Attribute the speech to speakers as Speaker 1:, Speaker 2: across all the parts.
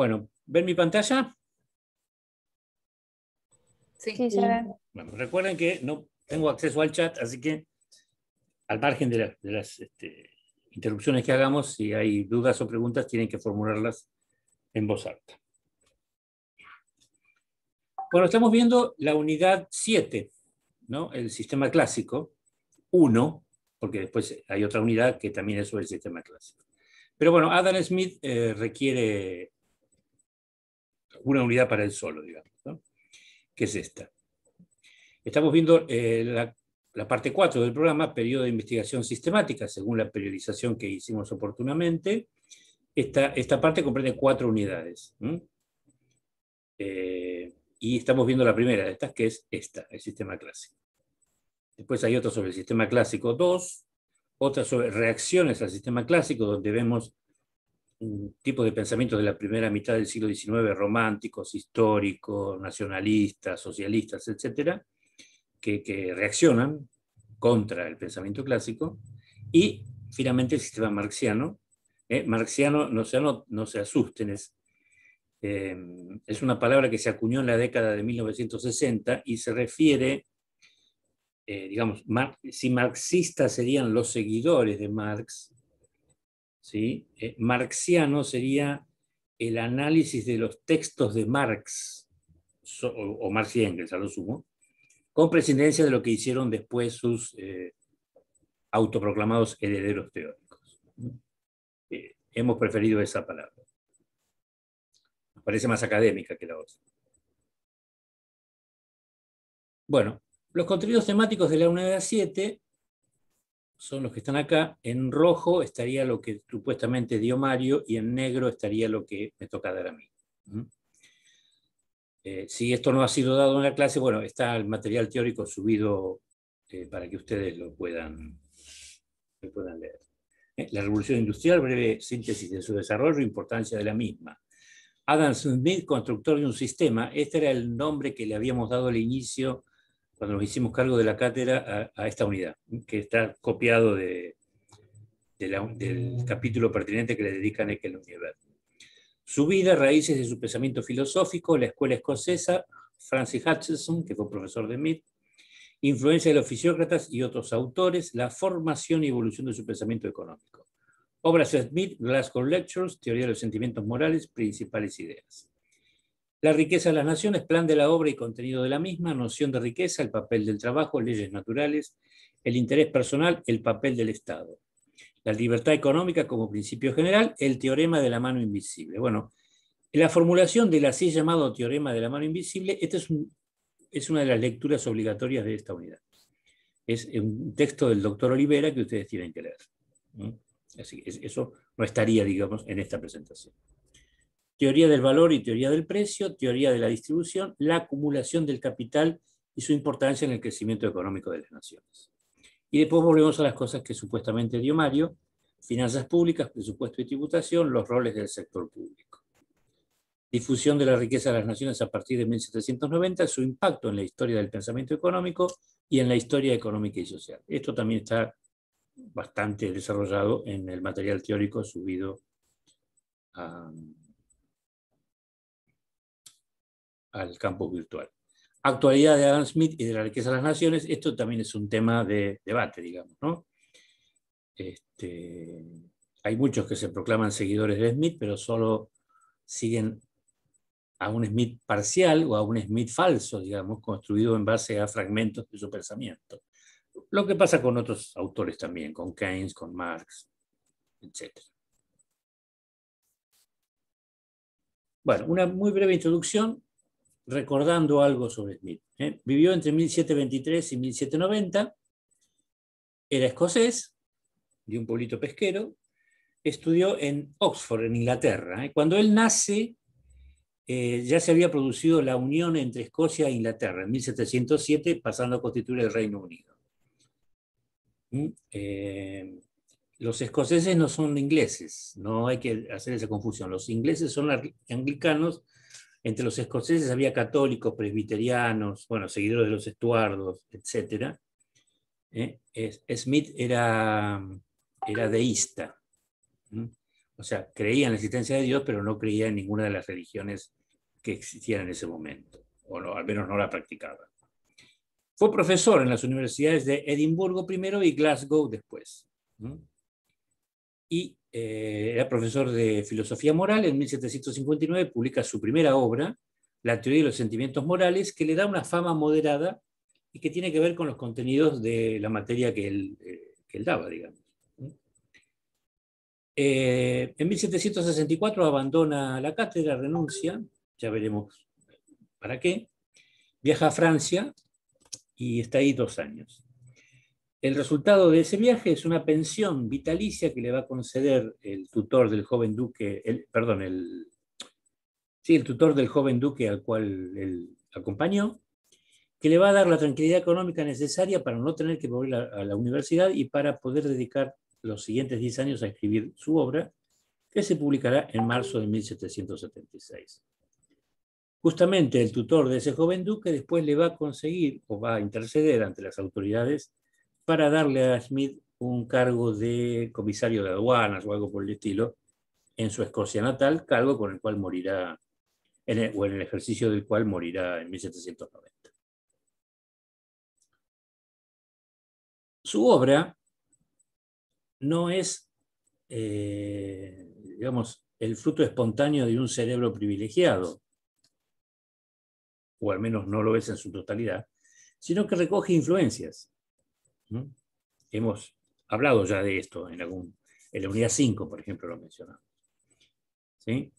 Speaker 1: Bueno, ¿ven mi pantalla? Sí, Bueno, recuerden que no tengo acceso al chat, así que al margen de, las este, interrupciones que hagamos, si hay dudas o preguntas, tienen que formularlas en voz alta. Bueno, estamos viendo la unidad 7, ¿no? el sistema clásico, 1, porque después hay otra unidad que también es sobre el sistema clásico. Pero bueno, Adam Smith eh, requiere una unidad para el solo, digamos, ¿no? que es esta. Estamos viendo eh, la, parte 4 del programa, periodo de investigación sistemática, según la periodización que hicimos oportunamente. Esta, esta parte comprende cuatro unidades. Eh, y estamos viendo la primera de estas, que es esta, el sistema clásico. Después hay otra sobre el sistema clásico 2, otra sobre reacciones al sistema clásico, donde vemos un tipo de pensamientos de la primera mitad del siglo XIX, románticos, históricos, nacionalistas, socialistas, etc., que, reaccionan contra el pensamiento clásico, y finalmente el sistema marxiano. ¿eh? marxiano, no se, no, se asusten, es, eh, es una palabra que se acuñó en la década de 1960 y se refiere eh, digamos, si marxistas serían los seguidores de Marx, ¿sí? Eh, marxiano sería el análisis de los textos de Marx, o, Marx y Engels, a lo sumo, con prescindencia de lo que hicieron después sus eh, autoproclamados herederos teóricos. Eh, hemos preferido esa palabra. Nos parece más académica que la otra. Bueno, los contenidos temáticos de la unidad 7 son los que están acá. En rojo estaría lo que supuestamente dio Mario y en negro estaría lo que me toca dar a mí. ¿Mm? Eh, si esto no ha sido dado en la clase, bueno, está el material teórico subido eh, para que ustedes lo puedan, puedan leer. Eh, la revolución industrial, breve síntesis de su desarrollo, importancia de la misma. Adam Smith, constructor de un sistema, este era el nombre que le habíamos dado al inicio cuando nos hicimos cargo de la cátedra a, esta unidad, que está copiado de, del capítulo pertinente que le dedican a Ekel Univer. Su vida, raíces de su pensamiento filosófico, la escuela escocesa, Francis Hutchinson, que fue profesor de Mead, influencia de los fisiócratas y otros autores, la formación y evolución de su pensamiento económico. Obras de Smith, Glasgow Lectures, Teoría de los Sentimientos Morales, Principales Ideas. La riqueza de las naciones, plan de la obra y contenido de la misma, noción de riqueza, el papel del trabajo, leyes naturales, el interés personal, el papel del Estado. La libertad económica como principio general, el teorema de la mano invisible. Bueno, la formulación del así llamado teorema de la mano invisible, esta es, es una de las lecturas obligatorias de esta unidad. Es un texto del doctor Olivera que ustedes tienen que leer. Así eso no estaría, digamos, en esta presentación teoría del valor y teoría del precio, teoría de la distribución, la acumulación del capital y su importancia en el crecimiento económico de las naciones. Y después volvemos a las cosas que supuestamente dio Mario, finanzas públicas, presupuesto y tributación, los roles del sector público. Difusión de la riqueza de las naciones a partir de 1790, su impacto en la historia del pensamiento económico y en la historia económica y social. Esto también está bastante desarrollado en el material teórico subido a, al campo virtual. Actualidad de Adam Smith y de la riqueza de las naciones, esto también es un tema de debate, digamos. ¿no? Este, hay muchos que se proclaman seguidores de Smith, pero solo siguen a un Smith parcial o a un Smith falso, digamos, construido en base a fragmentos de su pensamiento. Lo que pasa con otros autores también, con Keynes, con Marx, etc. Bueno, una muy breve introducción recordando algo sobre Smith. ¿eh? Vivió entre 1723 y 1790, era escocés, de un pueblito pesquero, estudió en Oxford, en Inglaterra. ¿eh? Cuando él nace, eh, ya se había producido la unión entre Escocia e Inglaterra en 1707, pasando a constituir el Reino Unido. ¿Mm? los escoceses no son ingleses, no hay que hacer esa confusión. Los ingleses son anglicanos entre los escoceses había católicos, presbiterianos, bueno, seguidores de los estuardos, etc. ¿eh? Smith era, era deísta. O sea, creía en la existencia de Dios, pero no creía en ninguna de las religiones que existían en ese momento, o no, al menos no la practicaba. Fue profesor en las universidades de Edimburgo primero y Glasgow después. Y eh, era profesor de filosofía moral, en 1759 publica su primera obra, La teoría de los sentimientos morales, que le da una fama moderada y que tiene que ver con los contenidos de la materia que él, eh, daba, digamos. Eh, en 1764 abandona la cátedra, renuncia, ya veremos para qué, viaja a Francia y está ahí dos años. El resultado de ese viaje es una pensión vitalicia que le va a conceder el tutor del joven duque, perdón, el, sí, el tutor del joven duque al cual él acompañó, que le va a dar la tranquilidad económica necesaria para no tener que volver a, la universidad y para poder dedicar los siguientes 10 años a escribir su obra, que se publicará en marzo de 1776. Justamente el tutor de ese joven duque después le va a conseguir o va a interceder ante las autoridades para darle a Smith un cargo de comisario de aduanas o algo por el estilo en su Escocia natal, cargo con el cual morirá, o en el ejercicio del cual morirá en 1790. Su obra no es, eh, digamos, el fruto espontáneo de un cerebro privilegiado, o al menos no lo es en su totalidad, sino que recoge influencias Hemos hablado ya de esto en, algún, en la unidad 5, por ejemplo, lo mencionamos. ¿Sí?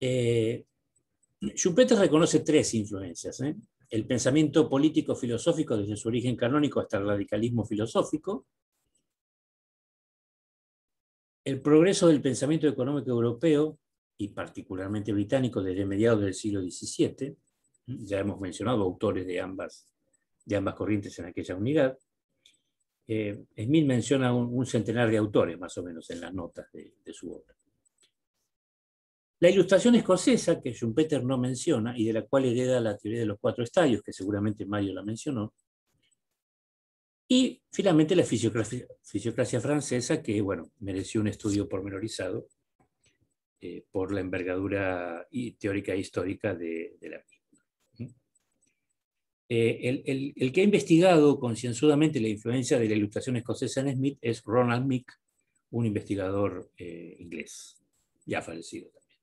Speaker 1: Eh, Schumpeter reconoce tres influencias. ¿eh? El pensamiento político-filosófico desde su origen canónico hasta el radicalismo filosófico. El progreso del pensamiento económico europeo y particularmente británico desde mediados del siglo XVII. Ya hemos mencionado autores de ambas, de ambas corrientes en aquella unidad. Eh, Smith menciona un, centenar de autores, más o menos, en las notas de, su obra. La ilustración escocesa, que Schumpeter no menciona y de la cual hereda la teoría de los cuatro estadios, que seguramente Mario la mencionó, y finalmente la fisiocracia, francesa, que bueno, mereció un estudio pormenorizado eh, por la envergadura y, teórica e histórica de, de la misma. Eh, el, que ha investigado concienzudamente la influencia de la ilustración escocesa en Smith es Ronald Mick, un investigador eh, inglés, ya fallecido también.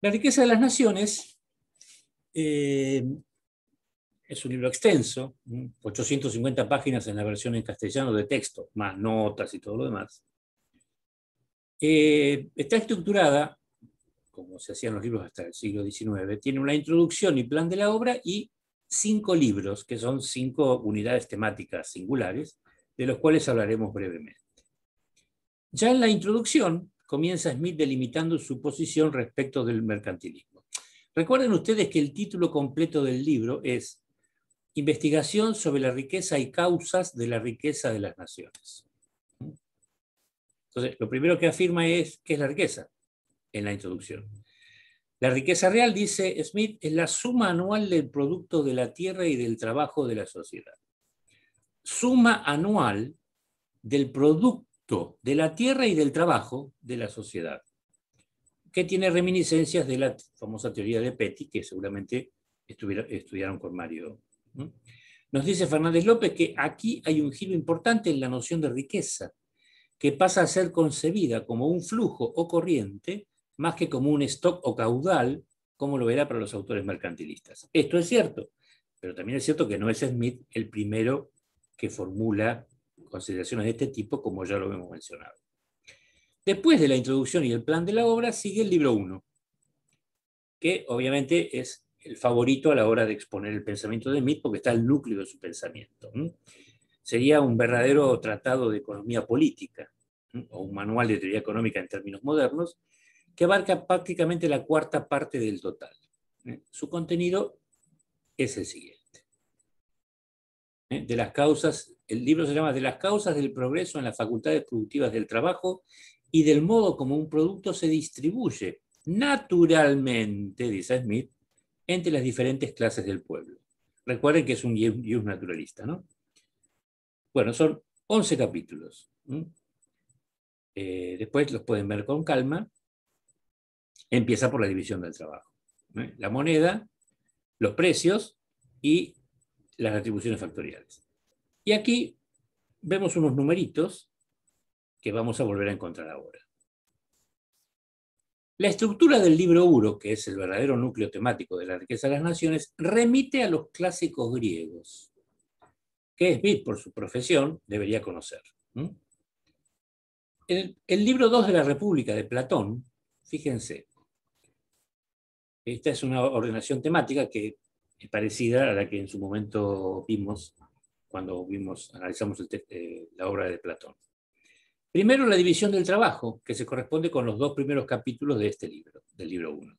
Speaker 1: La riqueza de las naciones eh, es un libro extenso, 850 páginas en la versión en castellano de texto, más notas y todo lo demás. está estructurada como se hacían los libros hasta el siglo XIX, tiene una introducción y plan de la obra y cinco libros, que son cinco unidades temáticas singulares, de los cuales hablaremos brevemente. Ya en la introducción comienza Smith delimitando su posición respecto del mercantilismo. Recuerden ustedes que el título completo del libro es Investigación sobre la riqueza y causas de la riqueza de las naciones. Entonces, lo primero que afirma es qué es la riqueza en la introducción. La riqueza real, dice Smith, es la suma anual del producto de la tierra y del trabajo de la sociedad. Suma anual del producto de la tierra y del trabajo de la sociedad, que tiene reminiscencias de la famosa teoría de Petty, que seguramente estudiaron con Mario. Nos dice Fernández López que aquí hay un giro importante en la noción de riqueza, que pasa a ser concebida como un flujo o corriente más que como un stock o caudal, como lo era para los autores mercantilistas. Esto es cierto, pero también es cierto que no es Smith el primero que formula consideraciones de este tipo, como ya lo hemos mencionado. Después de la introducción y el plan de la obra, sigue el libro 1, que obviamente es el favorito a la hora de exponer el pensamiento de Smith, porque está el núcleo de su pensamiento. Sería un verdadero tratado de economía política, o un manual de teoría económica en términos modernos, que abarca prácticamente la cuarta parte del total. ¿eh? Su contenido es el siguiente. ¿eh? De las causas, el libro se llama De las causas del progreso en las facultades productivas del trabajo y del modo como un producto se distribuye naturalmente, dice Smith, entre las diferentes clases del pueblo. Recuerden que es un Yus naturalista, Bueno, son 11 capítulos. Eh, después los pueden ver con calma empieza por la división del trabajo. La moneda, los precios y las atribuciones factoriales. Y aquí vemos unos numeritos que vamos a volver a encontrar ahora. La estructura del libro 1 que es el verdadero núcleo temático de la riqueza de las naciones, remite a los clásicos griegos, que Smith, por su profesión, debería conocer. El, el libro 2 de la República de Platón, fíjense, esta es una ordenación temática que es parecida a la que en su momento vimos cuando vimos, analizamos eh, la obra de Platón. Primero, la división del trabajo, que se corresponde con los dos primeros capítulos de este libro, del libro 1.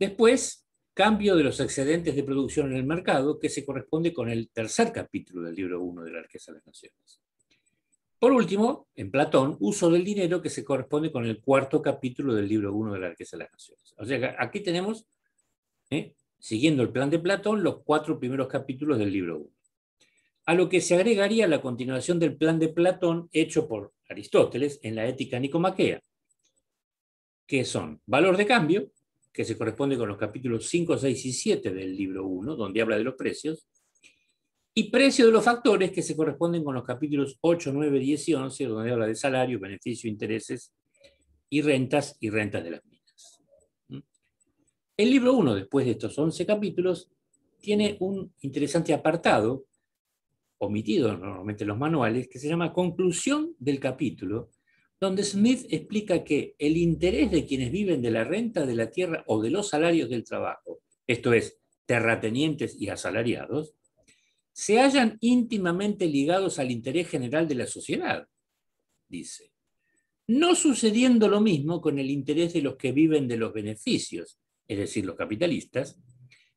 Speaker 1: Después, cambio de los excedentes de producción en el mercado, que se corresponde con el tercer capítulo del libro 1 de la Riqueza de las Naciones. Por último, en Platón, uso del dinero que se corresponde con el cuarto capítulo del libro 1 de la riqueza de las naciones. O sea, aquí tenemos, ¿eh? siguiendo el plan de Platón, los cuatro primeros capítulos del libro 1. A lo que se agregaría la continuación del plan de Platón hecho por Aristóteles en la ética nicomaquea, que son valor de cambio, que se corresponde con los capítulos 5, 6 y 7 del libro 1, donde habla de los precios, y precio de los factores que se corresponden con los capítulos 8, 9, 10 y 11, donde habla de salario, beneficio, intereses y rentas y rentas de las minas. El libro 1, después de estos 11 capítulos, tiene un interesante apartado, omitido normalmente en los manuales, que se llama Conclusión del capítulo, donde Smith explica que el interés de quienes viven de la renta de la tierra o de los salarios del trabajo, esto es, terratenientes y asalariados, se hallan íntimamente ligados al interés general de la sociedad, dice. No sucediendo lo mismo con el interés de los que viven de los beneficios, es decir, los capitalistas,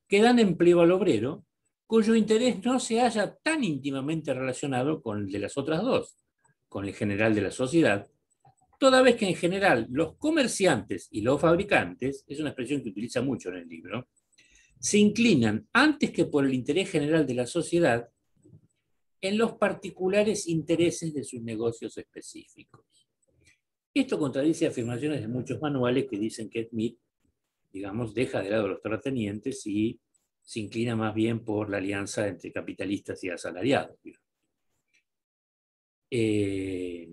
Speaker 1: que dan empleo al obrero, cuyo interés no se halla tan íntimamente relacionado con el de las otras dos, con el general de la sociedad, toda vez que en general los comerciantes y los fabricantes, es una expresión que utiliza mucho en el libro, se inclinan antes que por el interés general de la sociedad en los particulares intereses de sus negocios específicos. Esto contradice afirmaciones de muchos manuales que dicen que Smith, digamos, deja de lado los terratenientes y se inclina más bien por la alianza entre capitalistas y asalariados. Eh,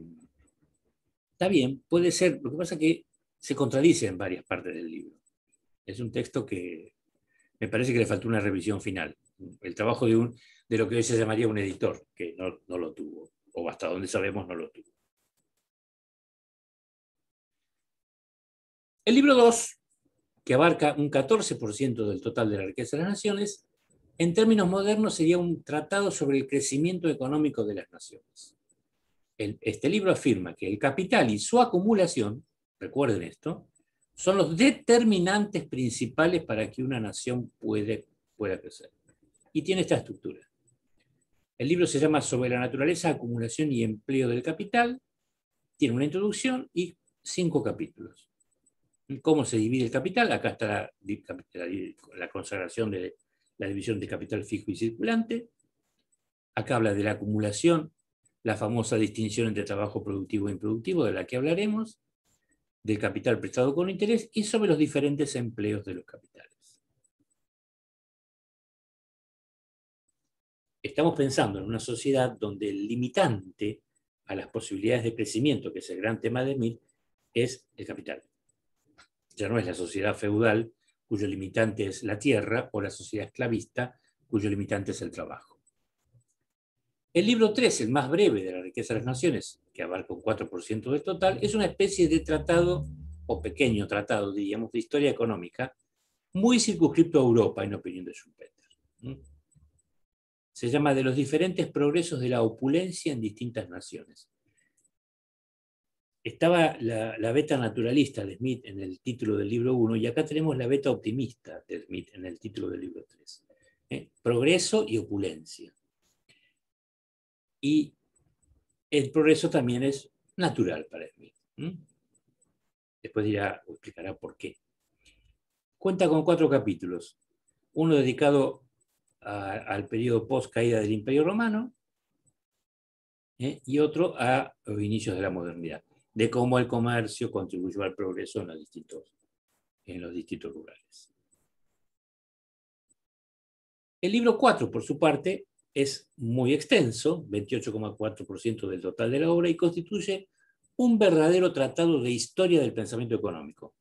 Speaker 1: está bien, puede ser, lo que pasa es que se contradice en varias partes del libro. Es un texto que me parece que le faltó una revisión final, el trabajo de, un, de lo que hoy se llamaría un editor, que no, lo tuvo, o hasta donde sabemos no lo tuvo. El libro 2, que abarca un 14% del total de la riqueza de las naciones, en términos modernos sería un tratado sobre el crecimiento económico de las naciones. este libro afirma que el capital y su acumulación, recuerden esto, son los determinantes principales para que una nación puede, pueda crecer. Y tiene esta estructura. El libro se llama Sobre la naturaleza, acumulación y empleo del capital. Tiene una introducción y cinco capítulos. ¿Cómo se divide el capital? Acá está la, la consagración de la división de capital fijo y circulante. Acá habla de la acumulación, la famosa distinción entre trabajo productivo e improductivo, de la que hablaremos del capital prestado con interés y sobre los diferentes empleos de los capitales. Estamos pensando en una sociedad donde el limitante a las posibilidades de crecimiento, que es el gran tema de mil es el capital. Ya no es la sociedad feudal cuyo limitante es la tierra o la sociedad esclavista cuyo limitante es el trabajo. El libro 3, el más breve de la riqueza de las naciones, que abarca un 4% del total, es una especie de tratado, o pequeño tratado, diríamos, de historia económica, muy circunscrito a Europa, en opinión de Schumpeter. Se llama De los diferentes progresos de la opulencia en distintas naciones. Estaba la, beta naturalista de Smith en el título del libro 1 y acá tenemos la beta optimista de Smith en el título del libro 3. ¿eh? Progreso y opulencia. Y el progreso también es natural para mí. Después dirá, explicará por qué. Cuenta con cuatro capítulos. Uno dedicado al periodo post-caída del Imperio Romano ¿eh? y otro a los inicios de la modernidad, de cómo el comercio contribuyó al progreso en los distintos, en los distintos rurales. El libro 4, por su parte, es muy extenso, 28,4% del total de la obra, y constituye un verdadero tratado de historia del pensamiento económico.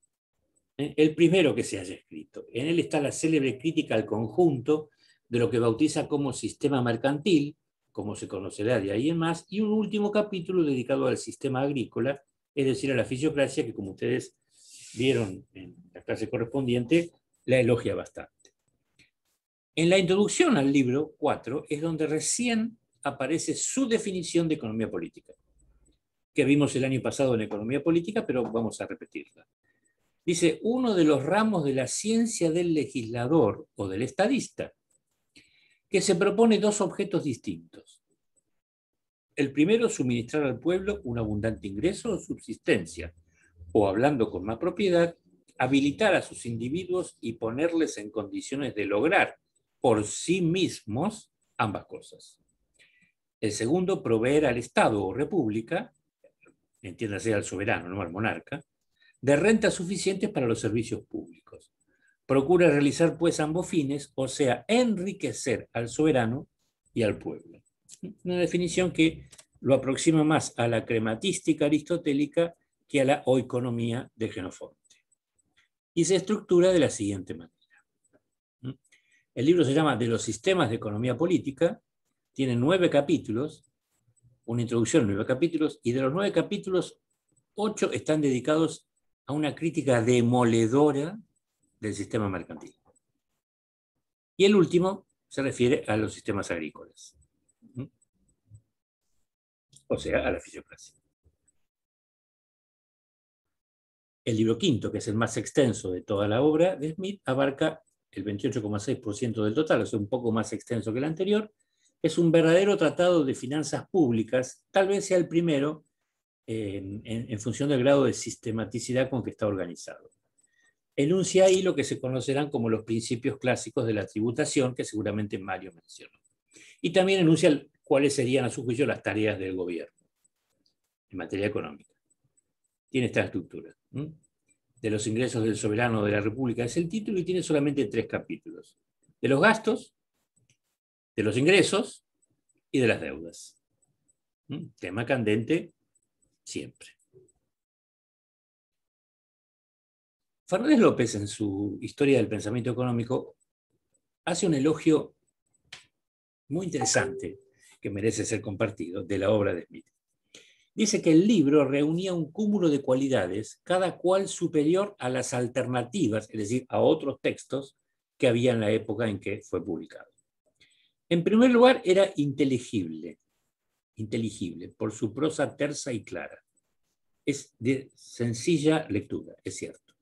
Speaker 1: ¿eh? El primero que se haya escrito. En él está la célebre crítica al conjunto de lo que bautiza como sistema mercantil, como se conocerá de ahí en más, y un último capítulo dedicado al sistema agrícola, es decir, a la fisiocracia, que como ustedes vieron en la clase correspondiente, la elogia bastante. En la introducción al libro 4 es donde recién aparece su definición de economía política, que vimos el año pasado en economía política, pero vamos a repetirla. Dice, uno de los ramos de la ciencia del legislador o del estadista, que se propone dos objetos distintos. El primero, suministrar al pueblo un abundante ingreso o subsistencia, o hablando con más propiedad, habilitar a sus individuos y ponerles en condiciones de lograr por sí mismos ambas cosas. El segundo, proveer al Estado o República, entiéndase al soberano, no al monarca, de rentas suficientes para los servicios públicos. Procura realizar pues ambos fines, o sea, enriquecer al soberano y al pueblo. Una definición que lo aproxima más a la crematística aristotélica que a la economía de Genofonte. Y se estructura de la siguiente manera. El libro se llama De los sistemas de economía política, tiene nueve capítulos, una introducción, nueve capítulos, y de los nueve capítulos, ocho están dedicados a una crítica demoledora del sistema mercantil. Y el último se refiere a los sistemas agrícolas, ¿Mm? o sea, a la fisiocracia. El libro quinto, que es el más extenso de toda la obra de Smith, abarca el 28,6% del total, o un poco más extenso que el anterior, es un verdadero tratado de finanzas públicas, tal vez sea el primero en, función del grado de sistematicidad con que está organizado. Enuncia ahí lo que se conocerán como los principios clásicos de la tributación, que seguramente Mario mencionó. Y también enuncia cuáles serían, a su juicio, las tareas del gobierno en materia económica. Tiene esta estructura de los ingresos del soberano de la República es el título y tiene solamente tres capítulos. De los gastos, de los ingresos y de las deudas. Mm, tema candente siempre. Fernández López, en su Historia del Pensamiento Económico, hace un elogio muy interesante que merece ser compartido de la obra de Smith. Dice que el libro reunía un cúmulo de cualidades, cada cual superior a las alternativas, es decir, a otros textos que había en la época en que fue publicado. En primer lugar, era inteligible, inteligible por su prosa tersa y clara. Es de sencilla lectura, es cierto.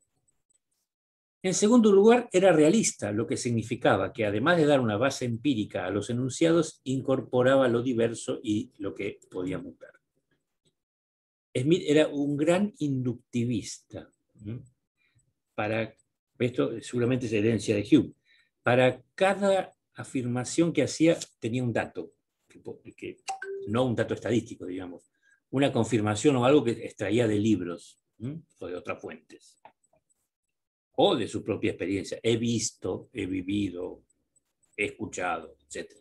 Speaker 1: En segundo lugar, era realista, lo que significaba que además de dar una base empírica a los enunciados, incorporaba lo diverso y lo que podía mutar. Smith era un gran inductivista. Para, esto seguramente es herencia de Hume. Para cada afirmación que hacía tenía un dato, no un dato estadístico, digamos, una confirmación o algo que extraía de libros o de otras fuentes, o de su propia experiencia. He visto, he vivido, he escuchado, etc.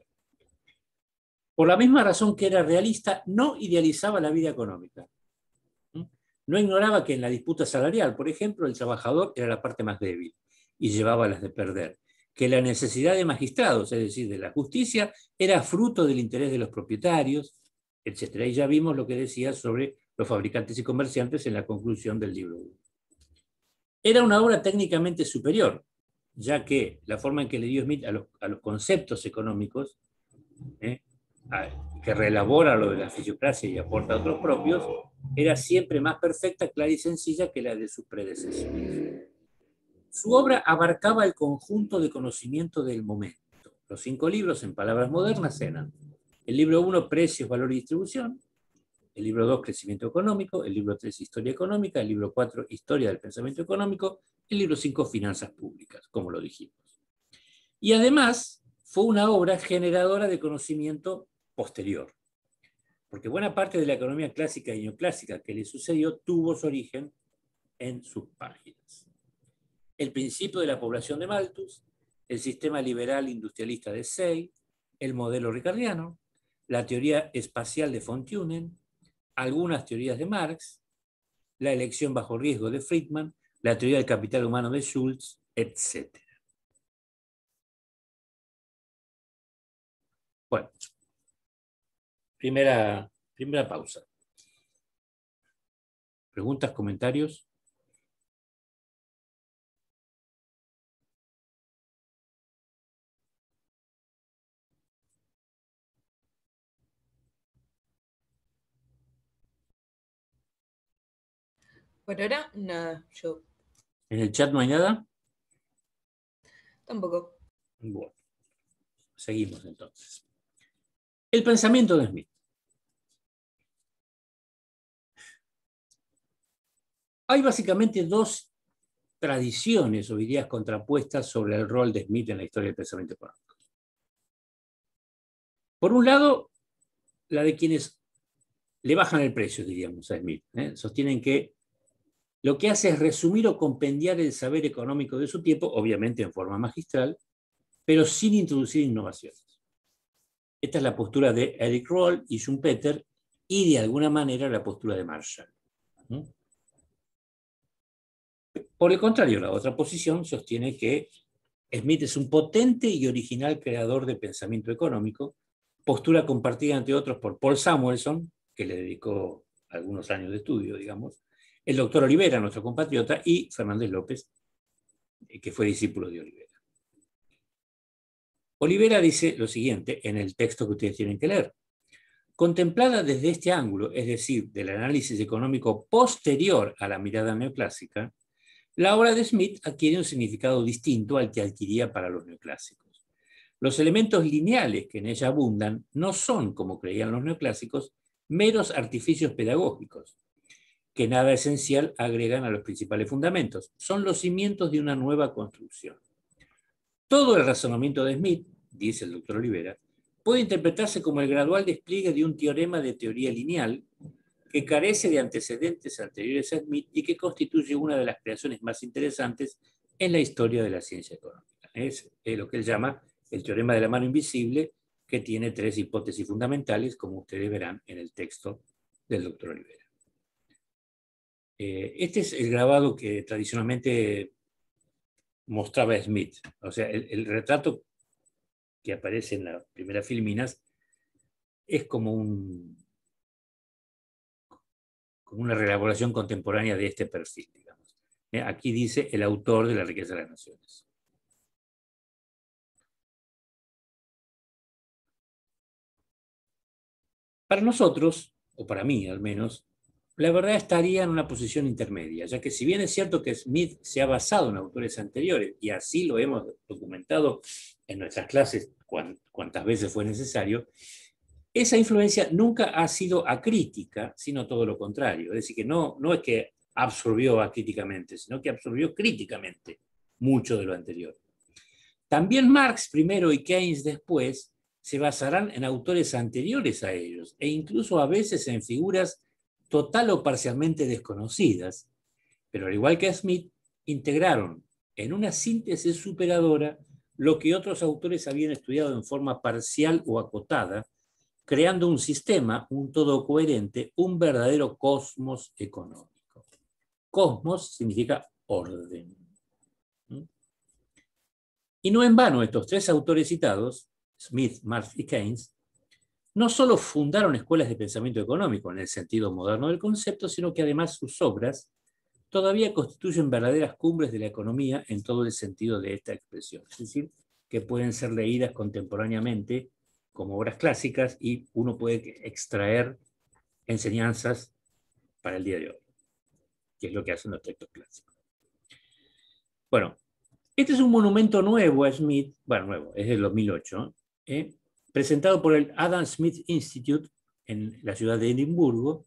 Speaker 1: Por la misma razón que era realista, no idealizaba la vida económica. No ignoraba que en la disputa salarial, por ejemplo, el trabajador era la parte más débil y llevaba las de perder, que la necesidad de magistrados, es decir, de la justicia, era fruto del interés de los propietarios, etc. Y ya vimos lo que decía sobre los fabricantes y comerciantes en la conclusión del libro Era una obra técnicamente superior, ya que la forma en que le dio Smith a los, conceptos económicos, ¿eh? que reelabora lo de la fisiocracia y aporta otros propios, era siempre más perfecta, clara y sencilla que la de sus predecesores. Su obra abarcaba el conjunto de conocimiento del momento. Los cinco libros, en palabras modernas, eran el libro 1, Precios, Valor y Distribución, el libro 2, Crecimiento Económico, el libro 3, Historia Económica, el libro 4, Historia del Pensamiento Económico, el libro 5, Finanzas Públicas, como lo dijimos. Y además, fue una obra generadora de conocimiento posterior. Porque buena parte de la economía clásica y neoclásica que le sucedió tuvo su origen en sus páginas. El principio de la población de Malthus, el sistema liberal industrialista de Say, el modelo ricardiano, la teoría espacial de Fontunen, algunas teorías de Marx, la elección bajo riesgo de Friedman, la teoría del capital humano de Schultz, etc.
Speaker 2: Primera, primera pausa. ¿Preguntas, comentarios?
Speaker 3: Por ahora, nada, yo.
Speaker 1: ¿En el chat no hay nada? Tampoco. Bueno, seguimos entonces.
Speaker 3: El pensamiento
Speaker 1: de Smith. Hay básicamente dos tradiciones o ideas contrapuestas sobre el rol de Smith en la historia del pensamiento económico. Por un lado, la de quienes le bajan el precio, diríamos, a Smith. ¿eh? Sostienen que lo que hace es resumir o compendiar el saber económico de su tiempo, obviamente en forma magistral, pero sin introducir innovaciones. Esta es la postura de Eric Roll y Schumpeter y de alguna manera la postura de Marshall. Por el contrario, la otra posición sostiene que Smith es un potente y original creador de pensamiento económico, postura compartida entre otros por Paul Samuelson, que le dedicó algunos años de estudio, digamos, el doctor Olivera, nuestro compatriota, y Fernández López, eh, que fue discípulo de Olivera. Olivera dice lo siguiente en el texto que ustedes tienen que leer. Contemplada desde este ángulo, es decir, del análisis económico posterior a la mirada neoclásica, la obra de Smith adquiere un significado distinto al que adquiría para los neoclásicos. Los elementos lineales que en ella abundan no son, como creían los neoclásicos, meros artificios pedagógicos, que nada esencial agregan a los principales fundamentos, son los cimientos de una nueva construcción. Todo el razonamiento de Smith, dice el doctor Olivera, puede interpretarse como el gradual despliegue de un teorema de teoría lineal que carece de antecedentes anteriores a Smith y que constituye una de las creaciones más interesantes en la historia de la ciencia económica. Es lo que él llama el teorema de la mano invisible, que tiene tres hipótesis fundamentales, como ustedes verán en el texto del doctor Olivera. Eh, este es el grabado que tradicionalmente mostraba Smith. O sea, el, retrato que aparece en la primera Filminas es como un una reelaboración contemporánea de este perfil, digamos. Eh,
Speaker 2: aquí dice el autor de la riqueza de las naciones.
Speaker 1: Para nosotros, o para mí al menos, la verdad estaría en una posición intermedia, ya que si bien es cierto que Smith se ha basado en autores anteriores, y así lo hemos documentado en nuestras clases cuantas veces fue necesario, esa influencia nunca ha sido acrítica, sino todo lo contrario. Es decir, que no, no es que absorbió acríticamente, sino que absorbió críticamente mucho de lo anterior. También Marx primero y Keynes después se basarán en autores anteriores a ellos e incluso a veces en figuras total o parcialmente desconocidas, pero al igual que Smith, integraron en una síntesis superadora lo que otros autores habían estudiado en forma parcial o acotada, creando un sistema, un todo coherente, un verdadero cosmos económico. Cosmos significa orden. ¿Mm? Y no en vano, estos tres autores citados, Smith, Marx y Keynes, no solo fundaron escuelas de pensamiento económico en el sentido moderno del concepto, sino que además sus obras todavía constituyen verdaderas cumbres de la economía en todo el sentido de esta expresión, es decir, que pueden ser leídas contemporáneamente como obras clásicas y uno puede extraer enseñanzas para el día de hoy, que es lo que hacen los textos clásicos. Bueno, este es un monumento nuevo a Smith, bueno, nuevo, es del 2008, eh, presentado por el Adam Smith Institute en la ciudad de Edimburgo,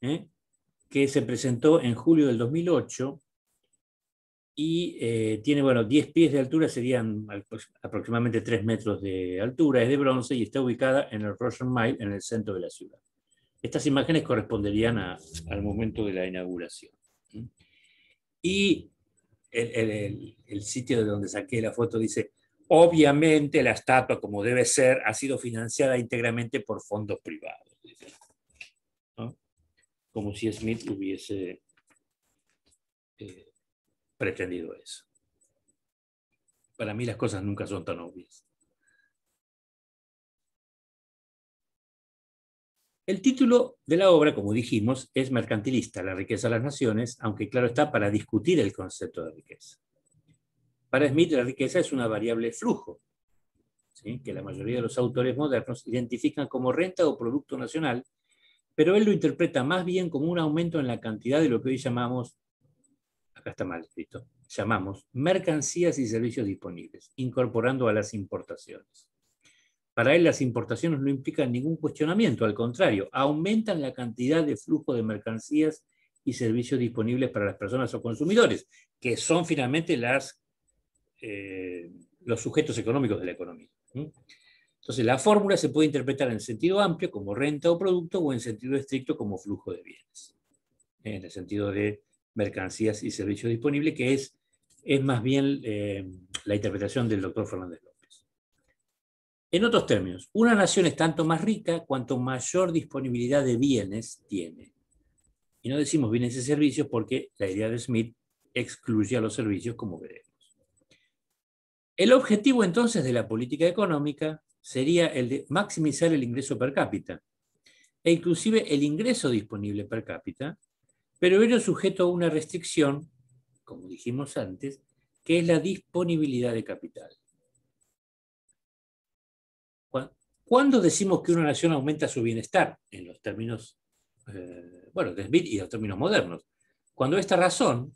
Speaker 1: eh, que se presentó en julio del 2008 y eh, tiene, bueno, 10 pies de altura, serían aproximadamente 3 metros de altura, es de bronce y está ubicada en el Russian Mile, en el centro de la ciudad. Estas imágenes corresponderían a, al momento de la inauguración. Y el, el, sitio de donde saqué la foto dice, obviamente la estatua, como debe ser, ha sido financiada íntegramente por fondos privados. Como si Smith hubiese... Eh, pretendido eso. Para mí las cosas nunca son tan obvias. El título de la obra, como dijimos, es Mercantilista, la riqueza de las naciones, aunque claro está para discutir el concepto de riqueza. Para Smith, la riqueza es una variable flujo, que la mayoría de los autores modernos identifican como renta o producto nacional, pero él lo interpreta más bien como un aumento en la cantidad de lo que hoy llamamos acá está mal escrito, llamamos mercancías y servicios disponibles, incorporando a las importaciones. Para él las importaciones no implican ningún cuestionamiento, al contrario, aumentan la cantidad de flujo de mercancías y servicios disponibles para las personas o consumidores, que son finalmente las, eh, los sujetos económicos de la economía. Entonces, la fórmula se puede interpretar en sentido amplio como renta o producto o en sentido estricto como flujo de bienes, ¿eh? en el sentido de mercancías y servicios disponibles, que es, es más bien eh, la interpretación del doctor Fernández López. En otros términos, una nación es tanto más rica cuanto mayor disponibilidad de bienes tiene. Y no decimos bienes y servicios porque la idea de Smith excluye a los servicios, como veremos. El objetivo entonces de la política económica sería el de maximizar el ingreso per cápita e inclusive el ingreso disponible per cápita pero ello sujeto a una restricción, como dijimos antes, que es la disponibilidad de capital. ¿Cuándo decimos que una nación aumenta su bienestar? En los términos, eh, bueno, y los términos modernos. Cuando esta razón,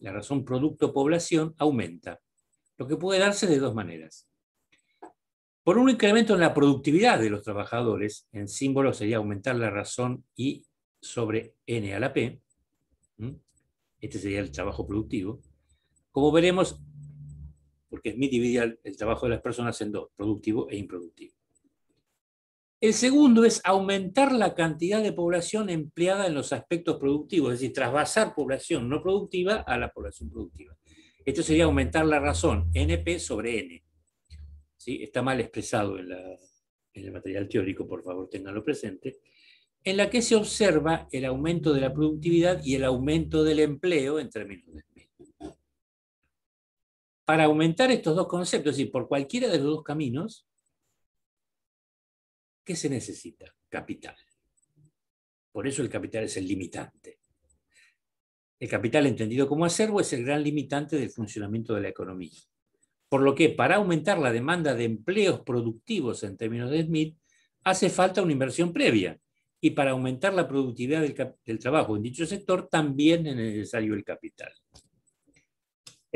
Speaker 1: la razón producto-población, aumenta, lo que puede darse de dos maneras. Por un incremento en la productividad de los trabajadores, en símbolo sería aumentar la razón I sobre n a la p, este sería el trabajo productivo. Como veremos, porque Smith divide el trabajo de las personas en dos, productivo e improductivo. El segundo es aumentar la cantidad de población empleada en los aspectos productivos, es decir, trasvasar población no productiva a la población productiva. Esto sería aumentar la razón, NP sobre N. Está mal expresado en, en el material teórico, por favor, tenganlo presente en la que se observa el aumento de la productividad y el aumento del empleo en términos de Smith. Para aumentar estos dos conceptos, y por cualquiera de los dos caminos, ¿qué se necesita? Capital. Por eso el capital es el limitante. El capital entendido como acervo es el gran limitante del funcionamiento de la economía. Por lo que para aumentar la demanda de empleos productivos en términos de Smith, hace falta una inversión previa, y para aumentar la productividad del, trabajo en dicho sector también es necesario el capital.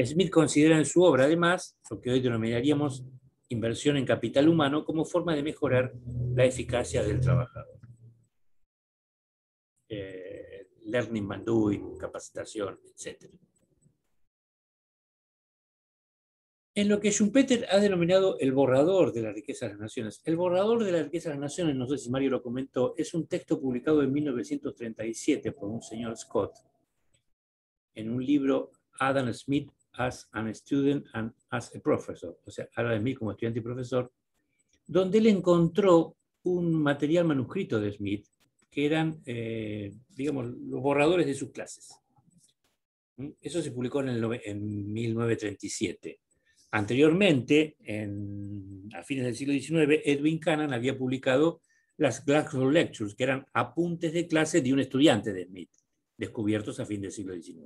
Speaker 1: Smith considera en su obra, además, lo que hoy denominaríamos inversión en capital humano como forma de mejorar la eficacia del trabajador. Eh, learning by capacitación, etcétera. en lo que Schumpeter ha denominado el borrador de la riqueza de las naciones. El borrador de la riqueza de las naciones, no sé si Mario lo comentó, es un texto publicado en 1937 por un señor Scott en un libro Adam Smith as a Student and as a Professor, o sea, Adam Smith como estudiante y profesor, donde él encontró un material manuscrito de Smith que eran, eh, digamos, los borradores de sus clases. ¿Mm? Eso se publicó en 1937. Anteriormente, a fines del siglo XIX, Edwin Cannon había publicado las Glasgow Lectures, que eran apuntes de clase de un estudiante de Smith, descubiertos a fin del siglo XIX.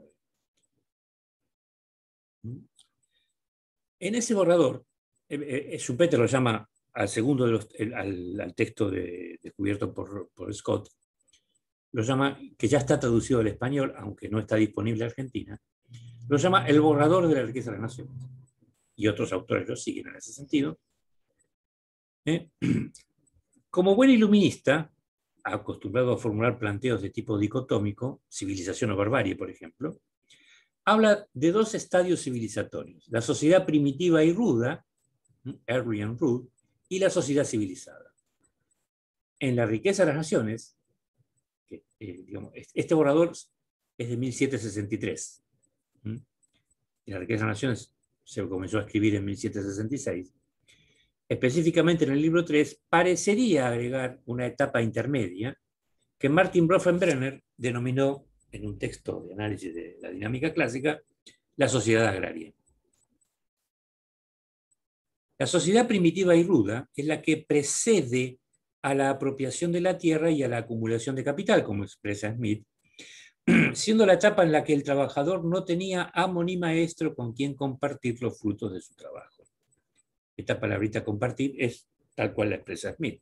Speaker 1: En ese borrador, eh, eh, eh, Schumpeter lo llama al segundo al, texto descubierto por, Scott, lo llama, que ya está traducido al español, aunque no está disponible en Argentina, lo llama el borrador de la riqueza de la nación y otros autores lo siguen en ese sentido. ¿eh? Como buen iluminista, acostumbrado a formular planteos de tipo dicotómico, civilización o barbarie, por ejemplo, habla de dos estadios civilizatorios, la sociedad primitiva y ruda, y la sociedad civilizada. En La riqueza de las naciones, eh, este borrador es de 1763, en La riqueza de las naciones se comenzó a escribir en 1766, específicamente en el libro 3, parecería agregar una etapa intermedia que Martin Brofenbrenner denominó, en un texto de análisis de la dinámica clásica, la sociedad agraria. La sociedad primitiva y ruda es la que precede a la apropiación de la tierra y a la acumulación de capital, como expresa Smith, siendo la etapa en la que el trabajador no tenía amo ni maestro con quien compartir los frutos de su trabajo. Esta palabrita compartir es tal cual la expresa Smith.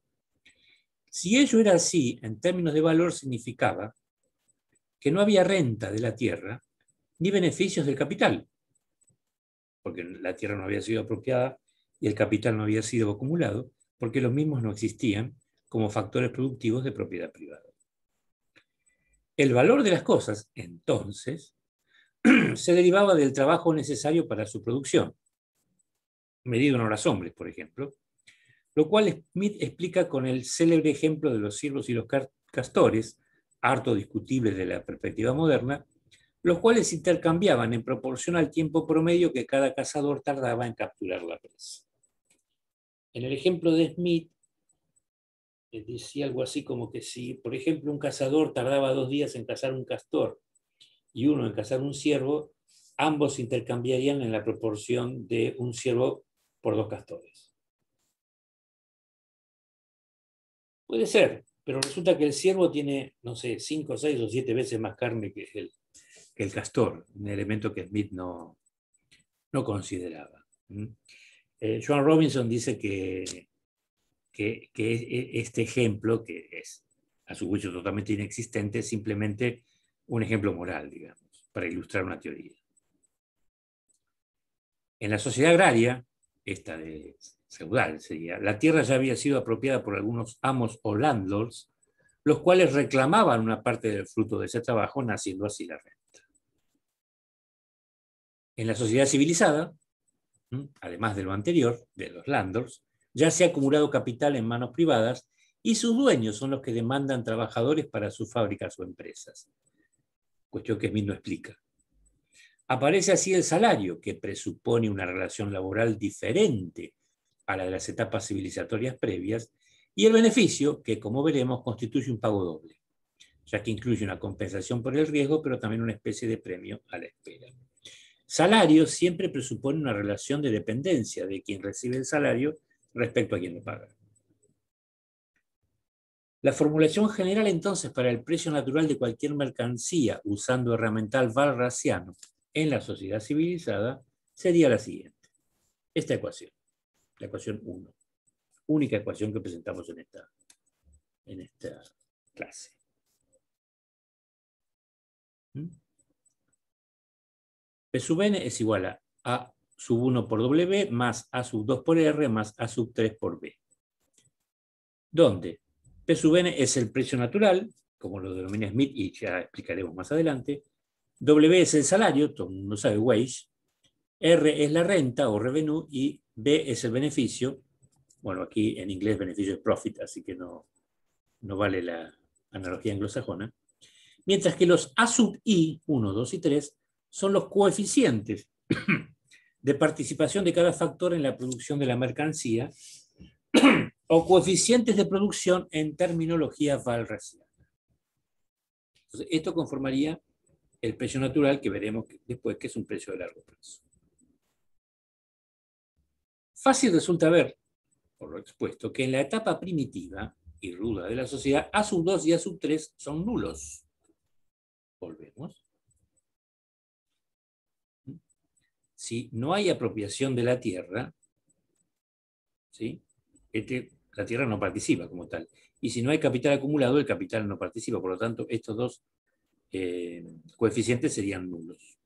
Speaker 1: Si ello era así, en términos de valor significaba que no había renta de la tierra ni beneficios del capital, porque la tierra no había sido apropiada y el capital no había sido acumulado, porque los mismos no existían como factores productivos de propiedad privada. El valor de las cosas, entonces, se derivaba del trabajo necesario para su producción, medido en horas hombres, por ejemplo, lo cual Smith explica con el célebre ejemplo de los siervos y los castores, harto discutibles de la perspectiva moderna, los cuales intercambiaban en proporción al tiempo promedio que cada cazador tardaba en capturar la presa. En el ejemplo de Smith, eh, decía algo así como que si, por ejemplo, un cazador tardaba dos días en cazar un castor y uno en cazar un ciervo, ambos intercambiarían en la proporción de un ciervo por dos castores. Puede ser, pero resulta que el ciervo tiene, no sé, cinco, seis o siete veces más carne que el, que el castor, un elemento que Smith no, no consideraba. ¿Mm? Eh, John Robinson dice que que, e, este ejemplo, que es a su juicio totalmente inexistente, es simplemente un ejemplo moral, digamos, para ilustrar una teoría. En la sociedad agraria, esta de feudal sería, la tierra ya había sido apropiada por algunos amos o landlords, los cuales reclamaban una parte del fruto de ese trabajo, naciendo así la renta. En la sociedad civilizada, además de lo anterior, de los landlords, ya se ha acumulado capital en manos privadas y sus dueños son los que demandan trabajadores para sus fábricas o empresas. Cuestión que Smith no explica. Aparece así el salario, que presupone una relación laboral diferente a la de las etapas civilizatorias previas, y el beneficio, que como veremos constituye un pago doble, ya que incluye una compensación por el riesgo, pero también una especie de premio a la espera. Salario siempre presupone una relación de dependencia de quien recibe el salario respecto a quien lo paga. La formulación general entonces para el precio natural de cualquier mercancía usando herramental valraciano en la sociedad civilizada sería la siguiente. Esta ecuación, la ecuación 1, única ecuación que presentamos en esta, en esta clase. ¿Mm? P sub n es igual a A sub 1 por W más A sub 2 por R más A sub 3 por B. Donde P sub n es el precio natural, como lo denomina Smith y ya explicaremos más adelante. W es el salario, todo el mundo sabe, wage. R es la renta o revenue y B es el beneficio. Bueno, aquí en inglés beneficio es profit, así que no, no vale la analogía anglosajona. Mientras que los A sub i, 1, 2 y 3, son los coeficientes de participación de cada factor en la producción de la mercancía o coeficientes de producción en terminología valraciana. esto conformaría el precio natural que veremos después, que es un precio de largo plazo. Fácil resulta ver, por lo expuesto, que en la etapa primitiva y ruda de la sociedad, A sub 2 y A sub 3 son nulos. Volvemos. si no hay apropiación de la tierra, ¿sí? Este, la tierra no participa como tal. Y si no hay capital acumulado, el capital no participa. Por lo tanto, estos dos eh, coeficientes serían nulos.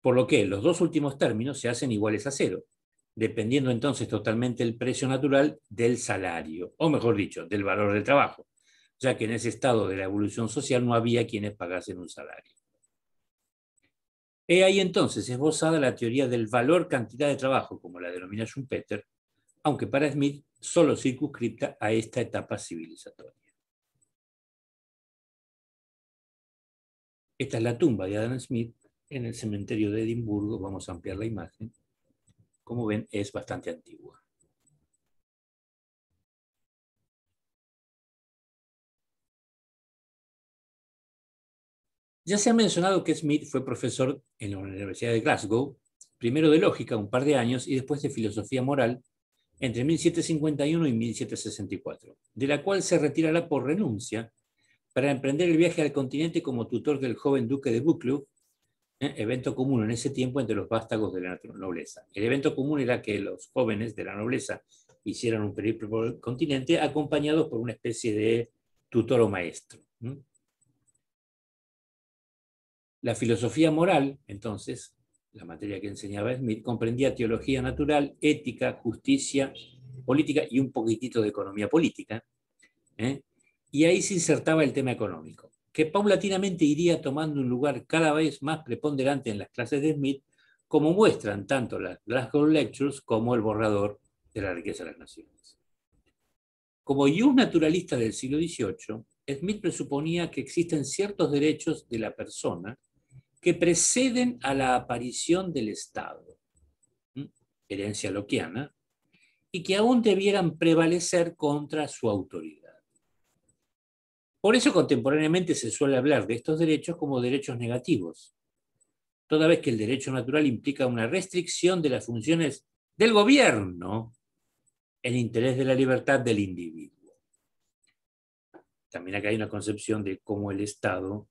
Speaker 1: Por lo que los dos últimos términos se hacen iguales a cero, dependiendo entonces totalmente el precio natural del salario, o mejor dicho, del valor del trabajo ya que en ese estado de la evolución social no había quienes pagasen un salario. He ahí entonces esbozada la teoría del valor-cantidad de trabajo, como la denomina Schumpeter, aunque para Smith solo circunscripta a esta etapa civilizatoria. Esta es la tumba de Adam Smith en el cementerio de Edimburgo, vamos a ampliar la imagen. Como ven, es bastante antigua. Ya se ha mencionado que Smith fue profesor en la Universidad de Glasgow, primero de lógica un par de años y después de filosofía moral entre 1751 y 1764, de la cual se retirará por renuncia para emprender el viaje al continente como tutor del joven duque de Buccleuch, ¿eh? evento común en ese tiempo entre los vástagos de la nobleza. El evento común era que los jóvenes de la nobleza hicieran un periplo por el continente acompañados por una especie de tutor o maestro. La filosofía moral, entonces, la materia que enseñaba Smith, comprendía teología natural, ética, justicia política y un poquitito de economía política. ¿eh? Y ahí se insertaba el tema económico, que paulatinamente iría tomando un lugar cada vez más preponderante en las clases de Smith, como muestran tanto las Glasgow Lectures como el borrador de la riqueza de las naciones. Como un naturalista del siglo XVIII, Smith presuponía que existen ciertos derechos de la persona que preceden a la aparición del Estado, herencia loquiana, y que aún debieran prevalecer contra su autoridad. Por eso contemporáneamente se suele hablar de estos derechos como derechos negativos, toda vez que el derecho natural implica una restricción de las funciones del gobierno en interés de la libertad del individuo. También acá hay una concepción de cómo el Estado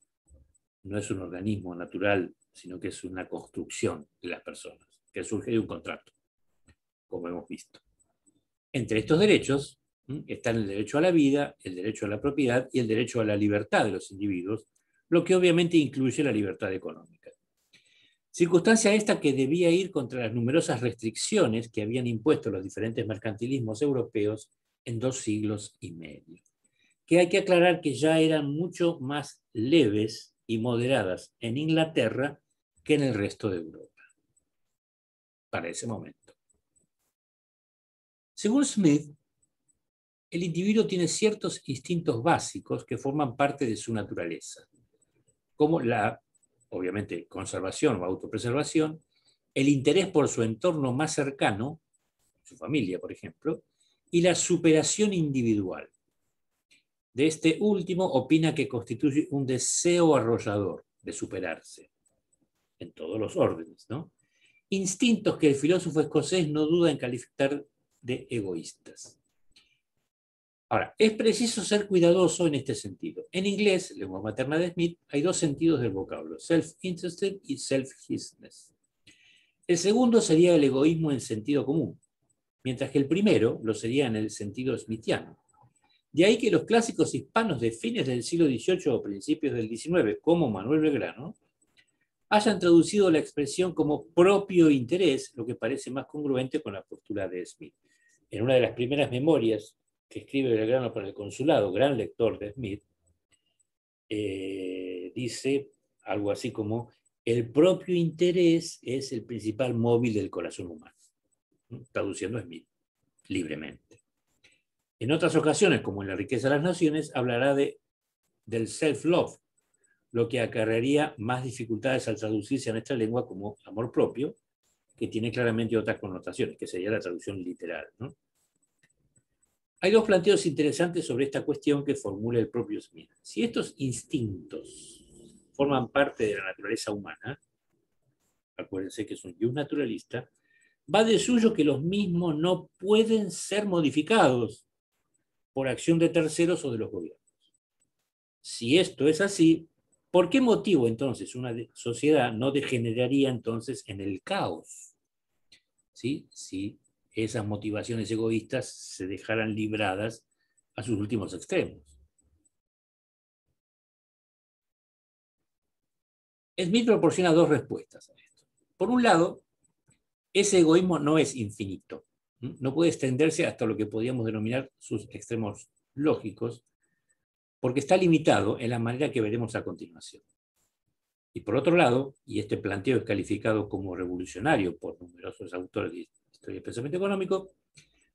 Speaker 1: no es un organismo natural, sino que es una construcción de las personas, que surge de un contrato, como hemos visto. Entre estos derechos están el derecho a la vida, el derecho a la propiedad y el derecho a la libertad de los individuos, lo que obviamente incluye la libertad económica. Circunstancia esta que debía ir contra las numerosas restricciones que habían impuesto los diferentes mercantilismos europeos en dos siglos y medio, que hay que aclarar que ya eran mucho más leves y moderadas en Inglaterra que en el resto de Europa, para ese momento. Según Smith, el individuo tiene ciertos instintos básicos que forman parte de su naturaleza, como la, obviamente, conservación o autopreservación, el interés por su entorno más cercano, su familia, por ejemplo, y la superación individual. De este último opina que constituye un deseo arrollador de superarse, en todos los órdenes, ¿no? Instintos que el filósofo escocés no duda en calificar de egoístas. Ahora, es preciso ser cuidadoso en este sentido. En inglés, lengua materna de Smith, hay dos sentidos del vocablo, self-interested y self-hisness. El segundo sería el egoísmo en sentido común, mientras que el primero lo sería en el sentido smithiano. De ahí que los clásicos hispanos de fines del siglo XVIII o principios del XIX, como Manuel Belgrano, hayan traducido la expresión como propio interés, lo que parece más congruente con la postura de Smith. En una de las primeras memorias que escribe Belgrano para el consulado, gran lector de Smith, eh, dice algo así como, el propio interés es el principal móvil del corazón humano, traduciendo Smith libremente. En otras ocasiones, como en La riqueza de las naciones, hablará de, del self-love, lo que acarrearía más dificultades al traducirse a nuestra lengua como amor propio, que tiene claramente otras connotaciones, que sería la traducción literal. Hay dos planteos interesantes sobre esta cuestión que formula el propio Smith. Si estos instintos forman parte de la naturaleza humana, acuérdense que es un naturalista, va de suyo que los mismos no pueden ser modificados por acción de terceros o de los gobiernos. Si esto es así, ¿por qué motivo entonces una sociedad no degeneraría entonces en el caos? ¿Sí? Si esas motivaciones egoístas se dejaran libradas a sus últimos extremos. Smith proporciona dos respuestas a esto. Por un lado, ese egoísmo no es infinito. No puede extenderse hasta lo que podríamos denominar sus extremos lógicos, porque está limitado en la manera que veremos a continuación. Y por otro lado, y este planteo es calificado como revolucionario por numerosos autores de historia y pensamiento económico,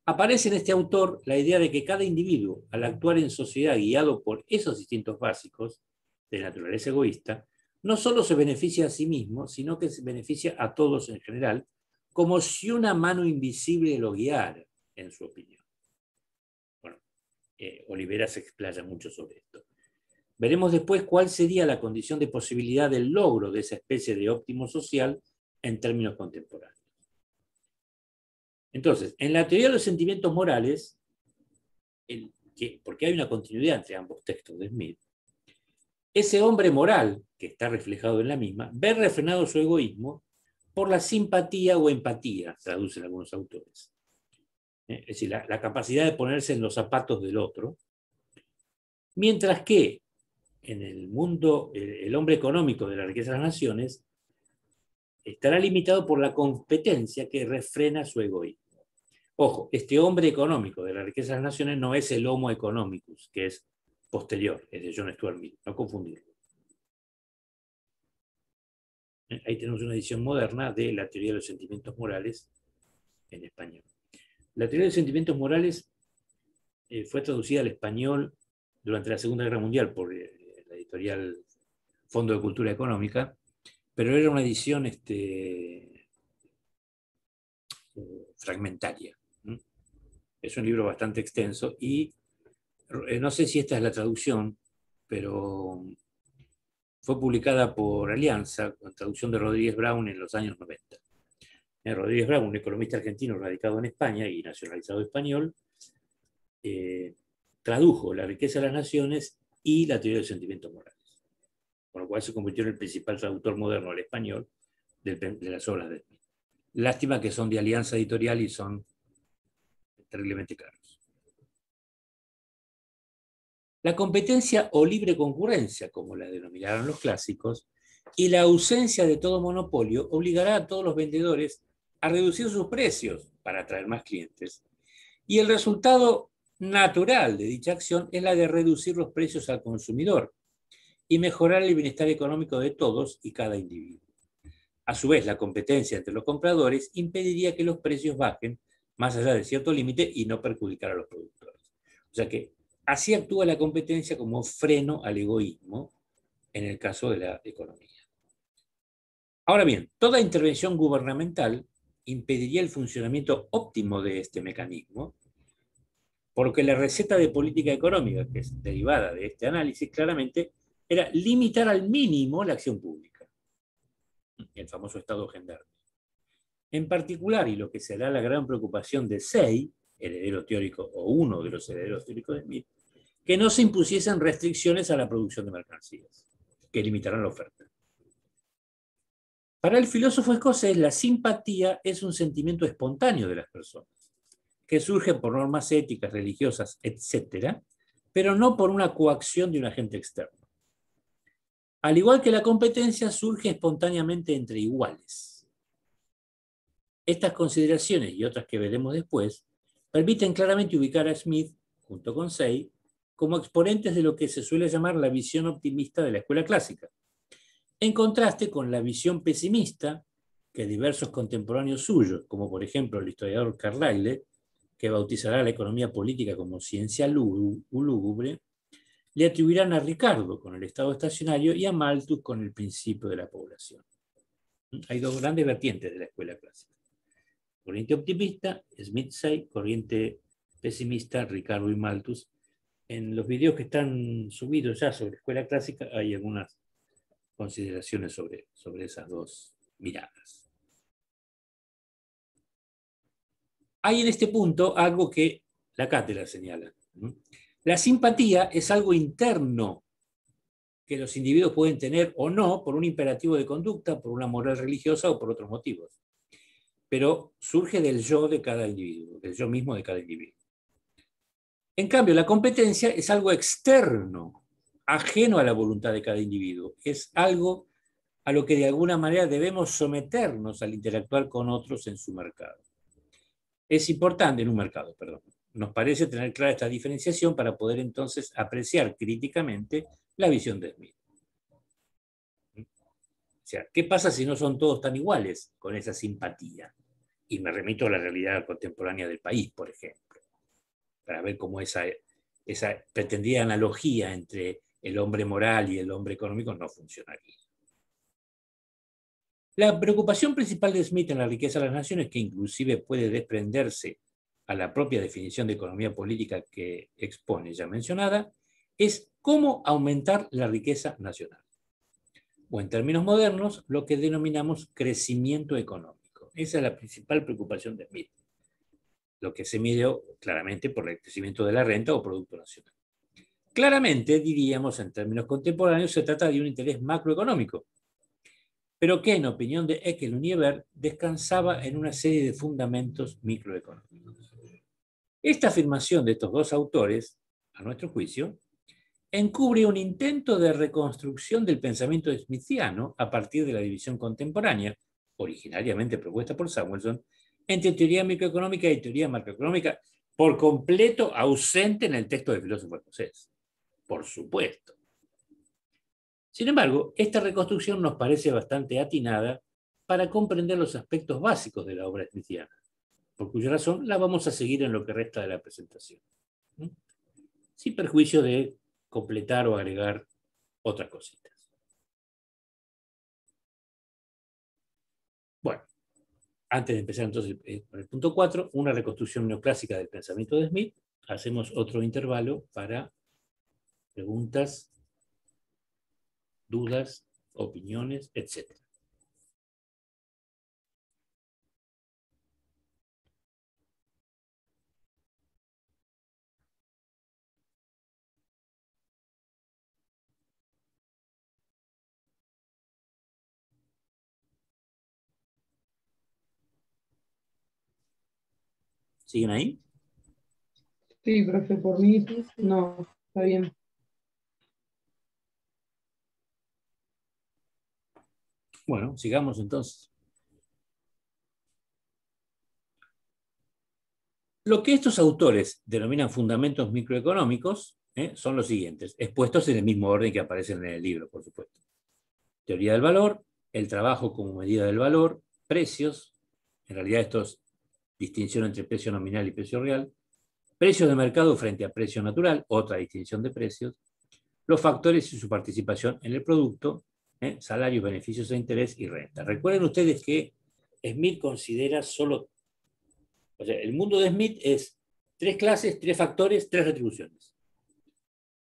Speaker 1: aparece en este autor la idea de que cada individuo, al actuar en sociedad guiado por esos distintos básicos de naturaleza egoísta, no solo se beneficia a sí mismo, sino que se beneficia a todos en general, como si una mano invisible lo guiara, en su opinión. Bueno, eh, Olivera se explaya mucho sobre esto. Veremos después cuál sería la condición de posibilidad del logro de esa especie de óptimo social en términos contemporáneos. Entonces, en la teoría de los sentimientos morales, porque hay una continuidad entre ambos textos de Smith, ese hombre moral que está reflejado en la misma ve refrenado su egoísmo por la simpatía o empatía, traducen algunos autores. Eh, es decir, la, capacidad de ponerse en los zapatos del otro. Mientras que en el mundo, el, el hombre económico de la riqueza de las naciones estará limitado por la competencia que refrena su egoísmo. Ojo, este hombre económico de la riqueza de las naciones no es el homo economicus, que es posterior, es de John Stuart Mill, no confundirlo. Ahí tenemos una edición moderna de la teoría de los sentimientos morales en español. La teoría de los sentimientos morales eh, fue traducida al español durante la Segunda Guerra Mundial por eh, la editorial Fondo de Cultura Económica, pero era una edición este, eh, fragmentaria. Es un libro bastante extenso y no sé si esta es la traducción, pero fue publicada por Alianza, con traducción de Rodríguez Brown en los años 90. Eh, Rodríguez Brown, un economista argentino radicado en España y nacionalizado español, eh, tradujo La riqueza de las naciones y La teoría de sentimientos morales, con lo cual se convirtió en el principal traductor moderno al español de, las obras de Smith. Lástima que son de alianza editorial y son terriblemente caros. La competencia o libre concurrencia, como la denominaron los clásicos, y la ausencia de todo monopolio obligará a todos los vendedores a reducir sus precios para atraer más clientes. Y el resultado natural de dicha acción es la de reducir los precios al consumidor y mejorar el bienestar económico de todos y cada individuo. A su vez, la competencia entre los compradores impediría que los precios bajen más allá de cierto límite y no perjudicar a los productores. O sea que Así actúa la competencia como freno al egoísmo en el caso de la economía. Ahora bien, toda intervención gubernamental impediría el funcionamiento óptimo de este mecanismo, porque la receta de política económica, que es derivada de este análisis, claramente era limitar al mínimo la acción pública, el famoso Estado gendarme. En particular, y lo que será la gran preocupación de Sey, heredero teórico o uno de los herederos teóricos de Smith, que no se impusiesen restricciones a la producción de mercancías, que limitaran la oferta. Para el filósofo escocés, la simpatía es un sentimiento espontáneo de las personas, que surge por normas éticas, religiosas, etc., pero no por una coacción de un agente externo. Al igual que la competencia, surge espontáneamente entre iguales. Estas consideraciones y otras que veremos después permiten claramente ubicar a Smith, junto con Say, como exponentes de lo que se suele llamar la visión optimista de la escuela clásica, en contraste con la visión pesimista que diversos contemporáneos suyos, como por ejemplo el historiador Carlyle, que bautizará la economía política como ciencia lúgubre, le atribuirán a Ricardo con el estado estacionario y a Malthus con el principio de la población. Hay dos grandes vertientes de la escuela clásica. Corriente optimista, Smith corriente pesimista, Ricardo y Malthus. En los videos que están subidos ya sobre escuela clásica hay algunas consideraciones sobre, sobre esas dos miradas. Hay en este punto algo que la cátedra señala. La simpatía es algo interno que los individuos pueden tener o no por un imperativo de conducta, por una moral religiosa o por otros motivos pero surge del yo de cada individuo, del yo mismo de cada individuo. En cambio, la competencia es algo externo, ajeno a la voluntad de cada individuo, es algo a lo que de alguna manera debemos someternos al interactuar con otros en su mercado. Es importante en un mercado, perdón. Nos parece tener clara esta diferenciación para poder entonces apreciar críticamente la visión de Smith. O sea, ¿qué pasa si no son todos tan iguales con esa simpatía? y me remito a la realidad contemporánea del país, por ejemplo, para ver cómo esa, pretendida analogía entre el hombre moral y el hombre económico no funcionaría. La preocupación principal de Smith en la riqueza de las naciones, que inclusive puede desprenderse a la propia definición de economía política que expone ya mencionada, es cómo aumentar la riqueza nacional, o en términos modernos, lo que denominamos crecimiento económico. Esa es la principal preocupación de Smith, lo que se midió claramente por el crecimiento de la renta o Producto Nacional. Claramente, diríamos en términos contemporáneos, se trata de un interés macroeconómico, pero que en opinión de Ekel Univer descansaba en una serie de fundamentos microeconómicos. Esta afirmación de estos dos autores, a nuestro juicio, encubre un intento de reconstrucción del pensamiento smithiano a partir de la división contemporánea, originariamente propuesta por Samuelson, entre teoría microeconómica y teoría macroeconómica, por completo ausente en el texto del filósofo escocés. Por supuesto. Sin embargo, esta reconstrucción nos parece bastante atinada para comprender los aspectos básicos de la obra cristiana, por cuya razón la vamos a seguir en lo que resta de la presentación, ¿Mm? sin perjuicio de completar o agregar
Speaker 2: otra cosita.
Speaker 1: antes de empezar entonces eh, con el punto 4, una reconstrucción neoclásica del pensamiento de Smith, hacemos otro intervalo para preguntas, dudas, opiniones, etc.
Speaker 2: ¿Siguen ahí? Sí, profe, por no, está bien.
Speaker 1: Bueno, sigamos entonces. Lo que estos autores denominan fundamentos microeconómicos ¿eh? son los siguientes, expuestos en el mismo orden que aparecen en el libro, por supuesto. Teoría del valor, el trabajo como medida del valor, precios, en realidad estos distinción entre precio nominal y precio real, precios de mercado frente a precio natural, otra distinción de precios, los factores y su participación en el producto, ¿eh? salarios, beneficios e interés y renta. Recuerden ustedes que Smith considera solo, o sea, el mundo de Smith es tres clases, tres factores, tres retribuciones.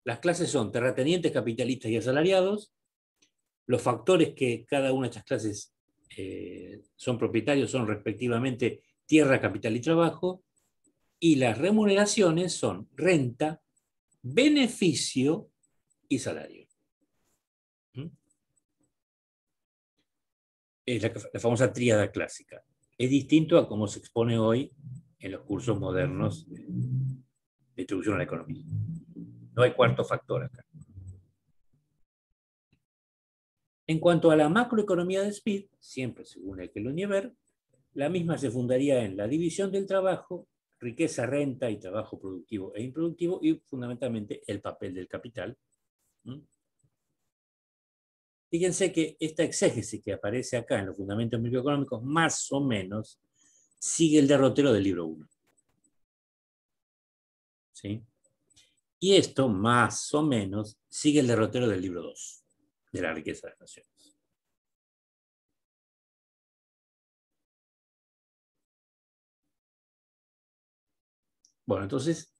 Speaker 1: Las clases son terratenientes, capitalistas y asalariados, los factores que cada una de estas clases eh, son propietarios son respectivamente tierra, capital y trabajo, y las remuneraciones son renta, beneficio y salario. ¿Mm? Es la, famosa tríada clásica. Es distinto a cómo se expone hoy en los cursos modernos de distribución a la economía. No hay cuarto factor acá. En cuanto a la macroeconomía de Speed, siempre según el que lo ver, la misma se fundaría en la división del trabajo, riqueza, renta y trabajo productivo e improductivo y fundamentalmente el papel del capital. Fíjense que esta exégesis que aparece acá en los fundamentos microeconómicos más o menos sigue el derrotero del libro 1. Y esto más o menos sigue el derrotero
Speaker 2: del libro 2, de la riqueza de la nación.
Speaker 1: Bueno, entonces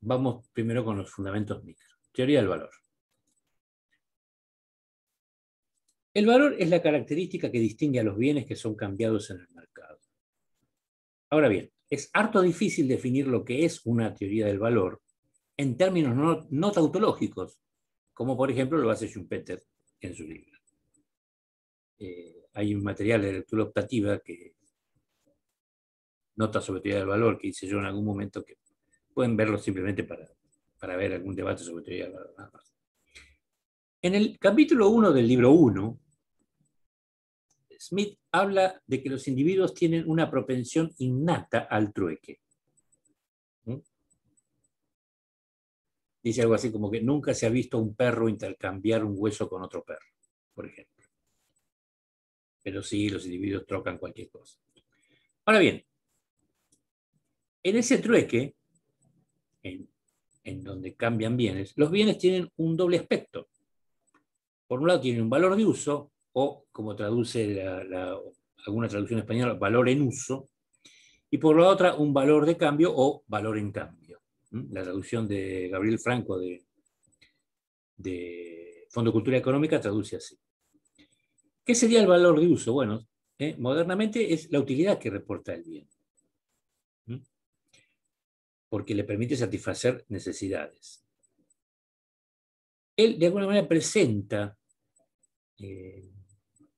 Speaker 1: vamos primero con los fundamentos micro. Teoría del valor. El valor es la característica que distingue a los bienes que son cambiados en el mercado. Ahora bien, es harto difícil definir lo que es una teoría del valor en términos no, no tautológicos, como por ejemplo lo hace Schumpeter en su libro. Eh, hay un material de lectura optativa que nota sobre teoría del valor que hice yo en algún momento, que pueden verlo simplemente para, ver algún debate sobre teoría del valor. En el capítulo 1 del libro 1, Smith habla de que los individuos tienen una propensión innata al trueque. ¿Mm? Dice algo así como que nunca se ha visto un perro intercambiar un hueso con otro perro, por ejemplo. Pero sí, los individuos trocan cualquier cosa. Ahora bien, en ese trueque, en, donde cambian bienes, los bienes tienen un doble aspecto. Por un lado tienen un valor de uso, o como traduce alguna traducción española, valor en uso, y por la otra un valor de cambio o valor en cambio. La traducción de Gabriel Franco de, de Fondo Cultura Económica traduce así. ¿Qué sería el valor de uso? Bueno, ¿eh? modernamente es la utilidad que reporta el bien porque le permite satisfacer necesidades. Él de alguna manera presenta eh,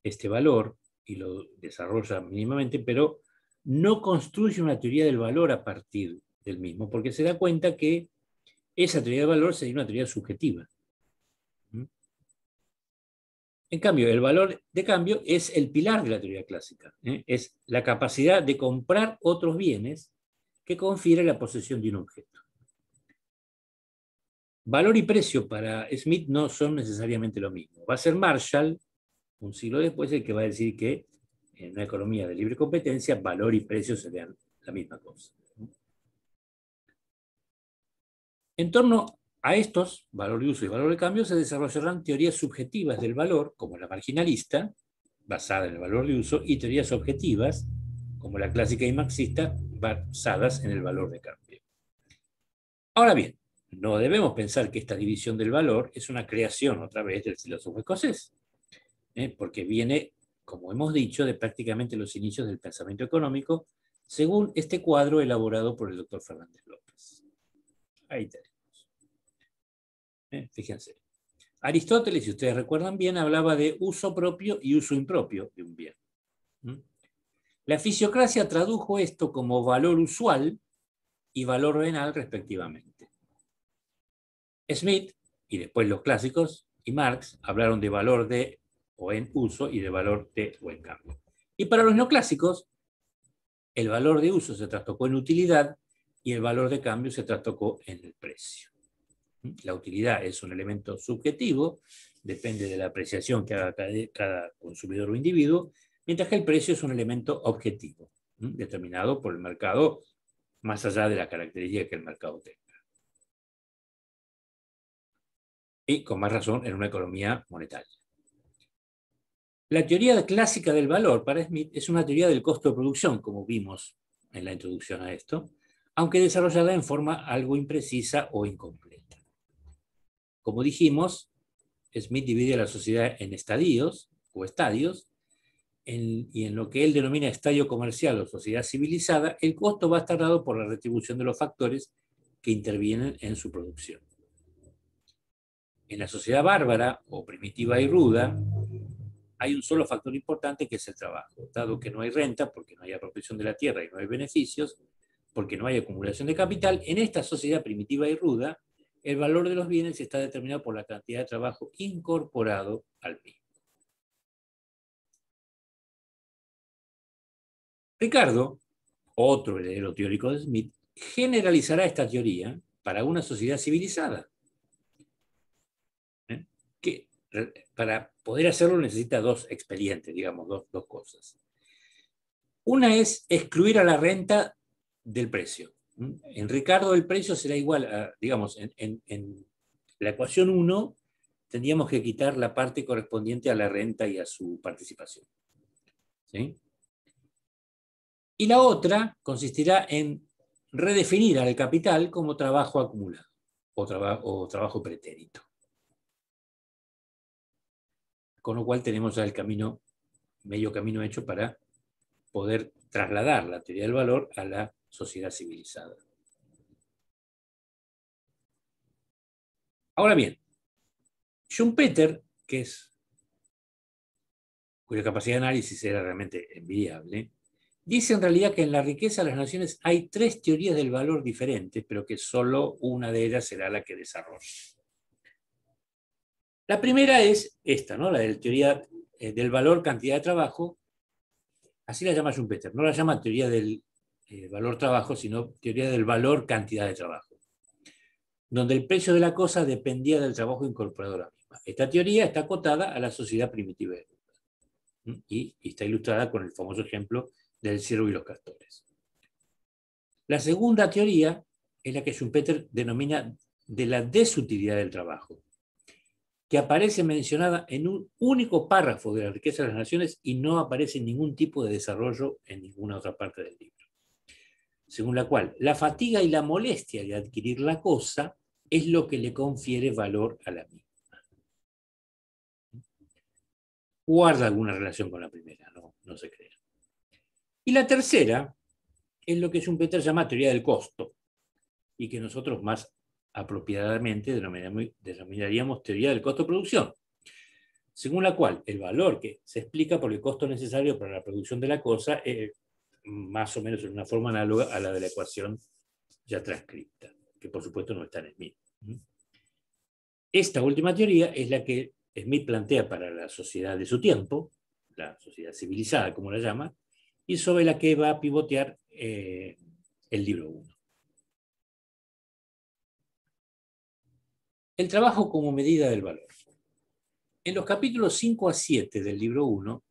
Speaker 1: este valor y lo desarrolla mínimamente, pero no construye una teoría del valor a partir del mismo, porque se da cuenta que esa teoría del valor sería una teoría subjetiva. ¿Mm? En cambio, el valor de cambio es el pilar de la teoría clásica, ¿eh? es la capacidad de comprar otros bienes que confiere la posesión de un objeto. Valor y precio para Smith no son necesariamente lo mismo. Va a ser Marshall, un siglo después, el que va a decir que en una economía de libre competencia, valor y precio serían la misma cosa. En torno a estos, valor de uso y valor de cambio, se desarrollarán teorías subjetivas del valor, como la marginalista, basada en el valor de uso, y teorías objetivas, como la clásica y marxista, basadas en el valor de cambio. Ahora bien, no debemos pensar que esta división del valor es una creación otra vez del filósofo escocés, ¿eh? porque viene, como hemos dicho, de prácticamente los inicios del pensamiento económico, según este cuadro elaborado por el doctor Fernández López. Ahí tenemos. ¿Eh? Fíjense. Aristóteles, si ustedes recuerdan bien, hablaba de uso propio y uso impropio de un bien. ¿Mm? La fisiocracia tradujo esto como valor usual y valor venal respectivamente. Smith, y después los clásicos, y Marx hablaron de valor de o en uso y de valor de o en cambio. Y para los neoclásicos, el valor de uso se trastocó en utilidad y el valor de cambio se trastocó en el precio. La utilidad es un elemento subjetivo, depende de la apreciación que haga cada, consumidor o individuo, mientras que el precio es un elemento objetivo, determinado por el mercado, más allá de la característica que el mercado tenga. Y con más razón en una economía monetaria. La teoría clásica del valor para Smith es una teoría del costo de producción, como vimos en la introducción a esto, aunque desarrollada en forma algo imprecisa o incompleta. Como dijimos, Smith divide la sociedad en estadios o estadios en, y en lo que él denomina estadio comercial o sociedad civilizada, el costo va a estar dado por la retribución de los factores que intervienen en su producción. En la sociedad bárbara o primitiva y ruda, hay un solo factor importante que es el trabajo. Dado que no hay renta, porque no hay apropiación de la tierra y no hay beneficios, porque no hay acumulación de capital, en esta sociedad primitiva y ruda, el valor de los bienes está determinado por la cantidad de trabajo incorporado al mismo. Ricardo, otro heredero teórico de Smith, generalizará esta teoría para una sociedad civilizada. ¿Eh? Que eh, para poder hacerlo necesita dos expedientes, digamos, dos, cosas. Una es excluir a la renta del precio. ¿Mm? En Ricardo el precio será igual, a, digamos, en, en la ecuación 1 tendríamos que quitar la parte correspondiente a la renta y a su participación. ¿Sí? y la otra consistirá en redefinir al capital como trabajo acumulado o, o trabajo pretérito. Con lo cual tenemos el camino, medio camino hecho para poder trasladar la teoría del valor a la sociedad civilizada.
Speaker 2: Ahora bien, Schumpeter,
Speaker 1: que es, cuya capacidad de análisis era realmente envidiable, Dice en realidad que en la riqueza de las naciones hay tres teorías del valor diferentes, pero que solo una de ellas será la que desarrolle. La primera es esta, ¿no? la teoría eh, del valor cantidad de trabajo. Así la llama Schumpeter. No la llama teoría del eh, valor trabajo, sino teoría del valor cantidad de trabajo. Donde el precio de la cosa dependía del trabajo incorporado a la misma. Esta teoría está acotada a la sociedad primitiva y está ilustrada con el famoso ejemplo del ciervo y los castores. La segunda teoría es la que Schumpeter denomina de la desutilidad del trabajo, que aparece mencionada en un único párrafo de la riqueza de las naciones y no aparece en ningún tipo de desarrollo en ninguna otra parte del libro. Según la cual, la fatiga y la molestia de adquirir la cosa es lo que le confiere valor a la misma. Guarda alguna relación con la primera, no, no se cree. Y la tercera es lo que Schumpeter llama teoría del costo, y que nosotros más apropiadamente denominaríamos teoría del costo-producción, según la cual el valor que se explica por el costo necesario para la producción de la cosa, es más o menos en una forma análoga a la de la ecuación ya transcripta, que por supuesto no está en Smith. Esta última teoría es la que Smith plantea para la sociedad de su tiempo, la sociedad civilizada, como la llama, y sobre la que va a pivotear eh, el libro 1. El trabajo como medida del valor. En los capítulos 5 a 7 del libro 1,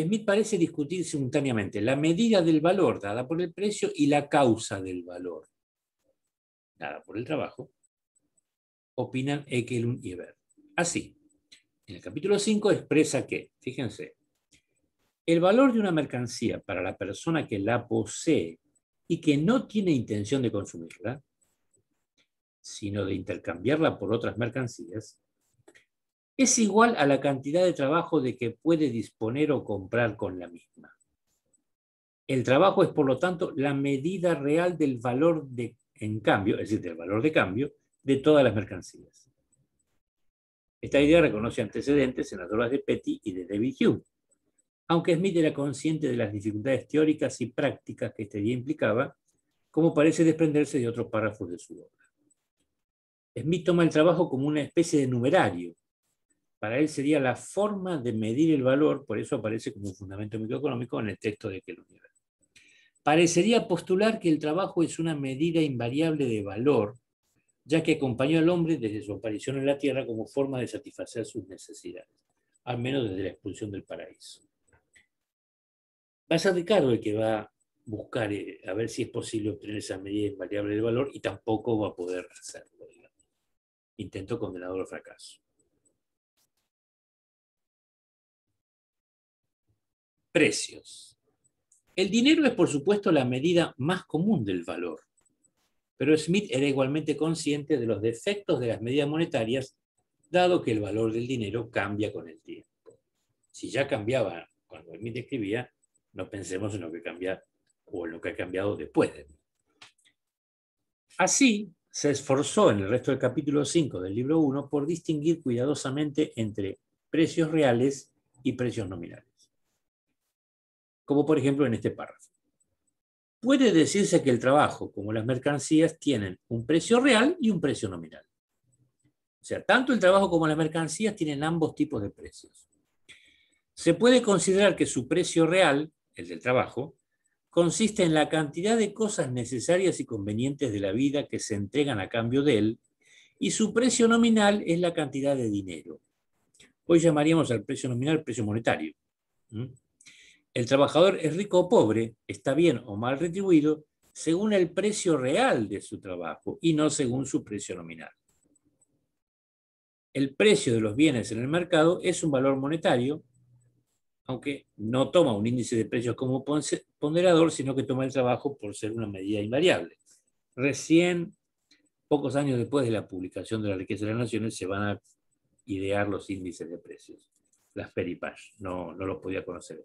Speaker 1: Smith parece discutir simultáneamente la medida del valor dada por el precio y la causa del valor dada por el trabajo, opinan Ekelund y Ebert. Así, en el capítulo 5 expresa que, fíjense, el valor de una mercancía para la persona que la posee y que no tiene intención de consumirla, sino de intercambiarla por otras mercancías, es igual a la cantidad de trabajo de que puede disponer o comprar con la misma. El trabajo es, por lo tanto, la medida real del valor de en cambio, es decir, del valor de cambio, de todas las mercancías. Esta idea reconoce antecedentes en las obras de Petty y de David Hume, aunque Smith era consciente de las dificultades teóricas y prácticas que este día implicaba, como parece desprenderse de otros párrafos de su obra. Smith toma el trabajo como una especie de numerario. Para él sería la forma de medir el valor, por eso aparece como un fundamento microeconómico en el texto de universo*. Parecería postular que el trabajo es una medida invariable de valor, ya que acompañó al hombre desde su aparición en la Tierra como forma de satisfacer sus necesidades, al menos desde la expulsión del paraíso va a ser Ricardo el que va a buscar eh, a ver si es posible obtener esa medida invariable del valor y tampoco va a poder hacerlo. Intento condenador al fracaso. Precios. El dinero es, por supuesto, la medida más común del valor, pero Smith era igualmente consciente de los defectos de las medidas monetarias, dado que el valor del dinero cambia con el tiempo. Si ya cambiaba cuando Smith escribía, no pensemos en lo que cambia o en lo que ha cambiado después Así, se esforzó en el resto del capítulo 5 del libro 1 por distinguir cuidadosamente entre precios reales y precios nominales. Como por ejemplo en este párrafo. Puede decirse que el trabajo, como las mercancías, tienen un precio real y un precio nominal. O sea, tanto el trabajo como las mercancías tienen ambos tipos de precios. Se puede considerar que su precio real el del trabajo, consiste en la cantidad de cosas necesarias y convenientes de la vida que se entregan a cambio de él, y su precio nominal es la cantidad de dinero. Hoy llamaríamos al precio nominal precio monetario. El trabajador es rico o pobre, está bien o mal retribuido, según el precio real de su trabajo y no según su precio nominal. El precio de los bienes en el mercado es un valor monetario aunque no toma un índice de precios como ponderador, sino que toma el trabajo por ser una medida invariable. Recién, pocos años después de la publicación de la riqueza de las naciones, se van a idear los índices de precios, las Peripas. no, no los podía conocer.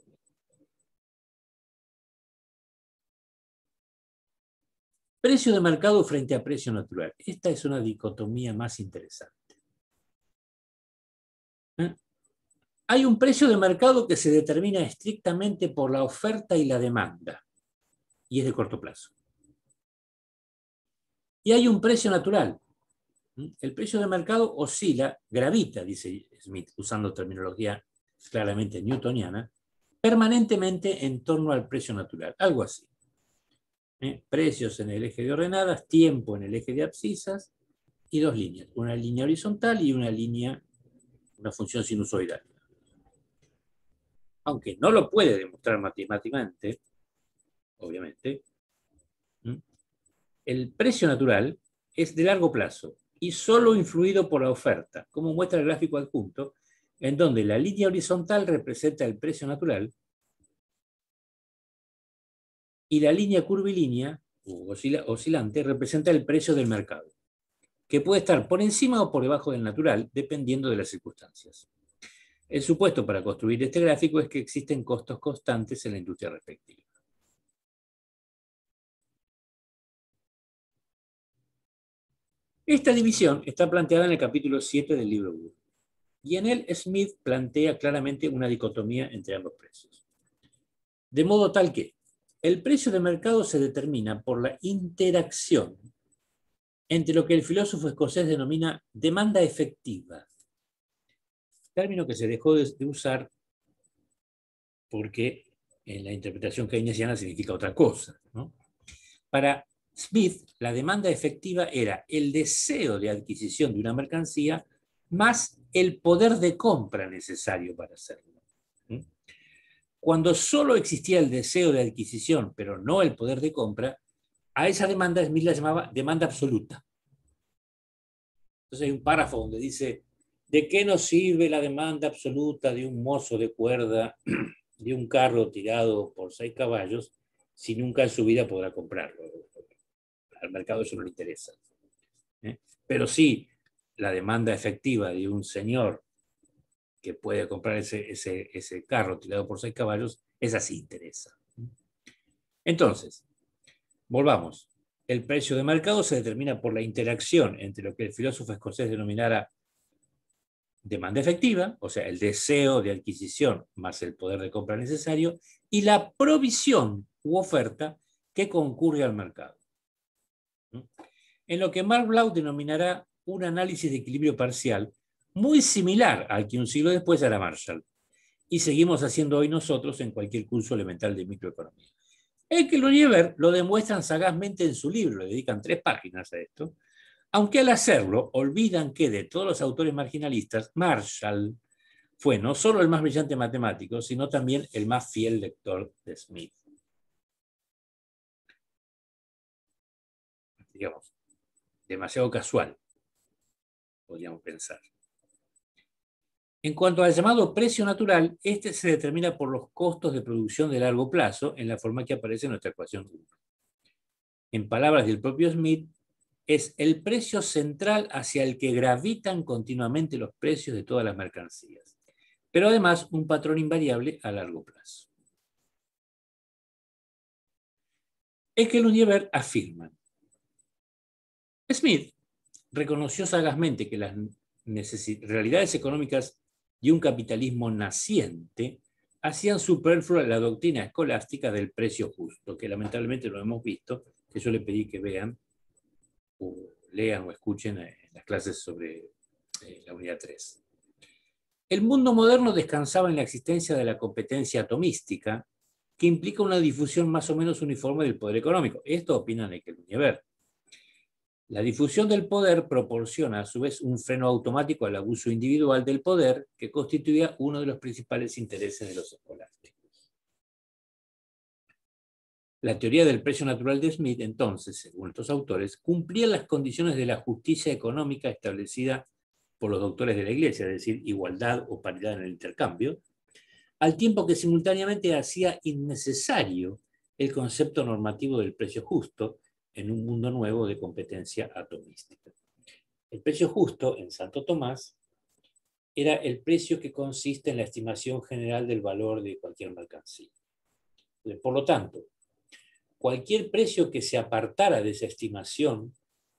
Speaker 2: Precio de mercado
Speaker 1: frente a precio natural. Esta es una dicotomía más interesante. ¿Eh? hay un precio de mercado que se determina estrictamente por la oferta y la demanda, y es de corto plazo. Y hay un precio natural. El precio de mercado oscila, gravita, dice Smith, usando terminología claramente newtoniana, permanentemente en torno al precio natural, algo así. ¿Eh? Precios en el eje de ordenadas, tiempo en el eje de abscisas y dos líneas, una línea horizontal y una línea, una función sinusoidal aunque no lo puede demostrar matemáticamente, obviamente, el precio natural es de largo plazo y solo influido por la oferta, como muestra el gráfico adjunto, en donde la línea horizontal representa el precio natural y la línea curvilínea o oscilante representa el precio del mercado, que puede estar por encima o por debajo del natural, dependiendo de las circunstancias. El supuesto para construir este gráfico es que existen costos constantes en la industria respectiva. Esta división está planteada en el capítulo 7 del libro 1. Y en él Smith plantea claramente una dicotomía entre ambos precios. De modo tal que el precio de mercado se determina por la interacción entre lo que el filósofo escocés denomina demanda efectiva término que se dejó de, usar porque en la interpretación keynesiana significa otra cosa. Para Smith, la demanda efectiva era el deseo de adquisición de una mercancía más el poder de compra necesario para hacerlo. Cuando solo existía el deseo de adquisición, pero no el poder de compra, a esa demanda Smith la llamaba demanda absoluta. Entonces hay un párrafo donde dice, ¿De qué nos sirve la demanda absoluta de un mozo de cuerda, de un carro tirado por seis caballos, si nunca en su vida podrá comprarlo? Al mercado eso no le interesa. ¿eh? Pero sí, la demanda efectiva de un señor que puede comprar ese, ese carro tirado por seis caballos, esa sí interesa. ¿eh? Entonces, volvamos. El precio de mercado se determina por la interacción entre lo que el filósofo escocés denominara demanda efectiva, o sea, el deseo de adquisición más el poder de compra necesario, y la provisión u oferta que concurre al mercado. ¿Mm? En lo que Mark Blau denominará un análisis de equilibrio parcial, muy similar al que un siglo después hará Marshall, y seguimos haciendo hoy nosotros en cualquier curso elemental de microeconomía. El que lo lleve lo demuestran sagazmente en su libro, le dedican tres páginas a esto, aunque al hacerlo olvidan que de todos los autores marginalistas, Marshall fue no solo el más brillante matemático, sino también el más fiel lector de Smith. Digamos, demasiado casual, podríamos pensar. En cuanto al llamado precio natural, este se determina por los costos de producción de largo plazo en la forma que aparece en nuestra ecuación En palabras del propio Smith, es el precio central hacia el que gravitan continuamente los precios de todas las mercancías, pero además un patrón invariable a largo plazo. que que universo afirman, Smith reconoció sagazmente que las realidades económicas de un capitalismo naciente hacían superflua la doctrina escolástica del precio justo, que lamentablemente lo hemos visto, que yo le pedí que vean o lean o escuchen eh, las clases sobre eh, la unidad 3. El mundo moderno descansaba en la existencia de la competencia atomística, que implica una difusión más o menos uniforme del poder económico. Esto opinan el Univer. La difusión del poder proporciona a su vez un freno automático al abuso individual del poder que constituía uno de los principales intereses de los escolares. La teoría del precio natural de Smith, entonces, según estos autores, cumplía las condiciones de la justicia económica establecida por los doctores de la Iglesia, es decir, igualdad o paridad en el intercambio, al tiempo que simultáneamente hacía innecesario el concepto normativo del precio justo en un mundo nuevo de competencia atomística. El precio justo en Santo Tomás era el precio que consiste en la estimación general del valor de cualquier mercancía. Por lo tanto, cualquier precio que se apartara de esa estimación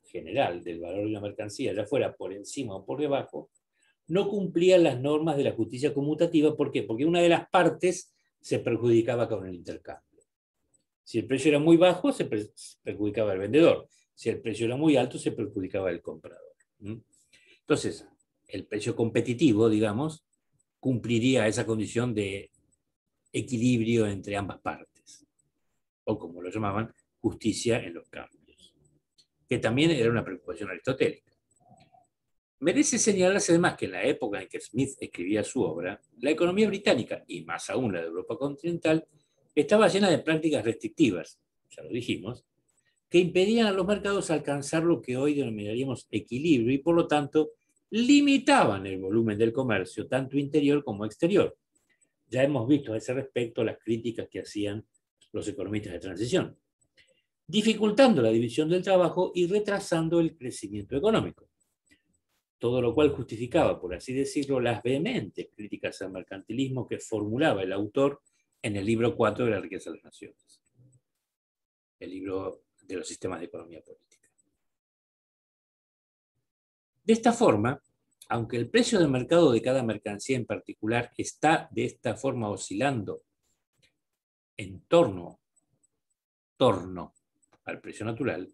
Speaker 1: general del valor de la mercancía, ya fuera por encima o por debajo, no cumplía las normas de la justicia conmutativa. ¿Por qué? Porque una de las partes se perjudicaba con el intercambio. Si el precio era muy bajo, se perjudicaba el vendedor. Si el precio era muy alto, se perjudicaba el comprador. Entonces, el precio competitivo, digamos, cumpliría esa condición de equilibrio entre ambas partes o como lo llamaban, justicia en los cambios, que también era una preocupación aristotélica. Merece señalarse además que en la época en que Smith escribía su obra, la economía británica, y más aún la de Europa continental, estaba llena de prácticas restrictivas, ya lo dijimos, que impedían a los mercados alcanzar lo que hoy denominaríamos equilibrio y por lo tanto limitaban el volumen del comercio, tanto interior como exterior. Ya hemos visto a ese respecto las críticas que hacían los economistas de transición, dificultando la división del trabajo y retrasando el crecimiento económico. Todo lo cual justificaba, por así decirlo, las vehementes críticas al mercantilismo que formulaba el autor en el libro 4 de la riqueza de las naciones, el libro de los sistemas de economía política. De esta forma, aunque el precio de mercado de cada mercancía en particular está de esta forma oscilando en torno, torno al precio natural,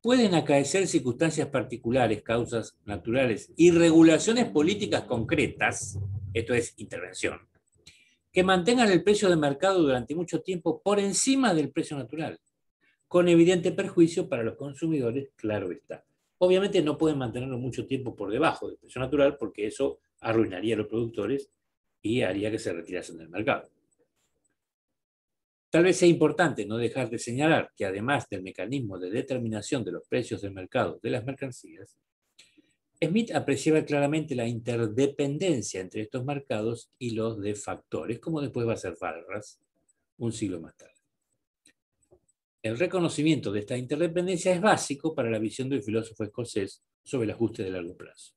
Speaker 1: pueden acaecer circunstancias particulares, causas naturales y regulaciones políticas concretas, esto es intervención, que mantengan el precio de mercado durante mucho tiempo por encima del precio natural, con evidente perjuicio para los consumidores, claro está. Obviamente no pueden mantenerlo mucho tiempo por debajo del precio natural porque eso arruinaría a los productores y haría que se retirasen del mercado. Tal vez sea importante no dejar de señalar que además del mecanismo de determinación de los precios del mercado de las mercancías, Smith apreciaba claramente la interdependencia entre estos mercados y los de factores, como después va a ser Farras un siglo más tarde. El reconocimiento de esta interdependencia es básico para la visión del filósofo escocés sobre el ajuste de largo plazo.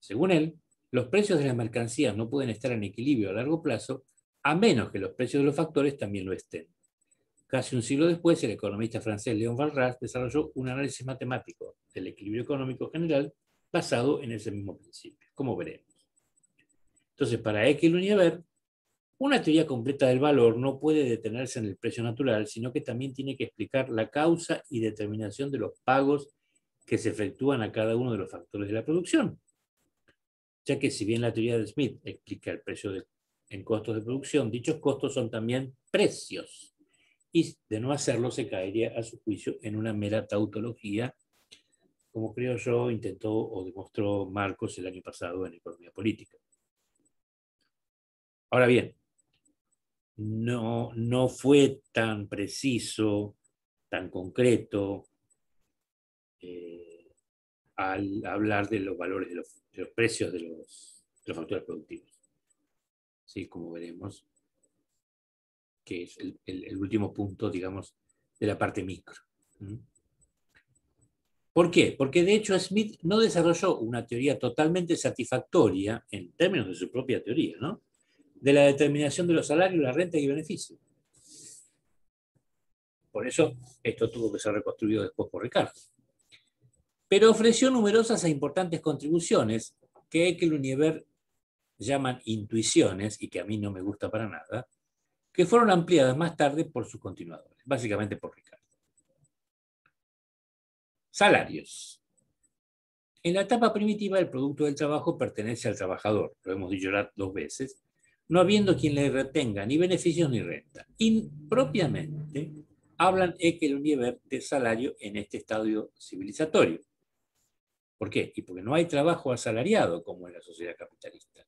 Speaker 1: Según él, los precios de las mercancías no pueden estar en equilibrio a largo plazo a menos que los precios de los factores también lo estén. Casi un siglo después, el economista francés Léon Valras desarrolló un análisis matemático del equilibrio económico general basado en ese mismo principio, como veremos. Entonces, para Ekelund y una teoría completa del valor no puede detenerse en el precio natural, sino que también tiene que explicar la causa y determinación de los pagos que se efectúan a cada uno de los factores de la producción. Ya que si bien la teoría de Smith explica el precio de en costos de producción, dichos costos son también precios. Y de no hacerlo se caería a su juicio en una mera tautología, como creo yo intentó o demostró Marcos el año pasado en Economía Política. Ahora bien, no, no fue tan preciso, tan concreto, eh, al hablar de los valores de los, precios de los factores productivos. ¿sí? como veremos, que es el, último punto, digamos, de la parte micro. ¿Por qué? Porque de hecho Smith no desarrolló una teoría totalmente satisfactoria, en términos de su propia teoría, ¿no? de la determinación de los salarios, la renta y el beneficio. Por eso esto tuvo que ser reconstruido después por Ricardo. Pero ofreció numerosas e importantes contribuciones que el universo llaman intuiciones, y que a mí no me gusta para nada, que fueron ampliadas más tarde por sus continuadores, básicamente por Ricardo. Salarios. En la etapa primitiva, el producto del trabajo pertenece al trabajador, lo hemos dicho ya dos veces, no habiendo quien le retenga ni beneficios ni renta. Impropiamente, hablan Ekel Univer de salario en este estadio civilizatorio. ¿Por qué? Y porque no hay trabajo asalariado como en la sociedad capitalista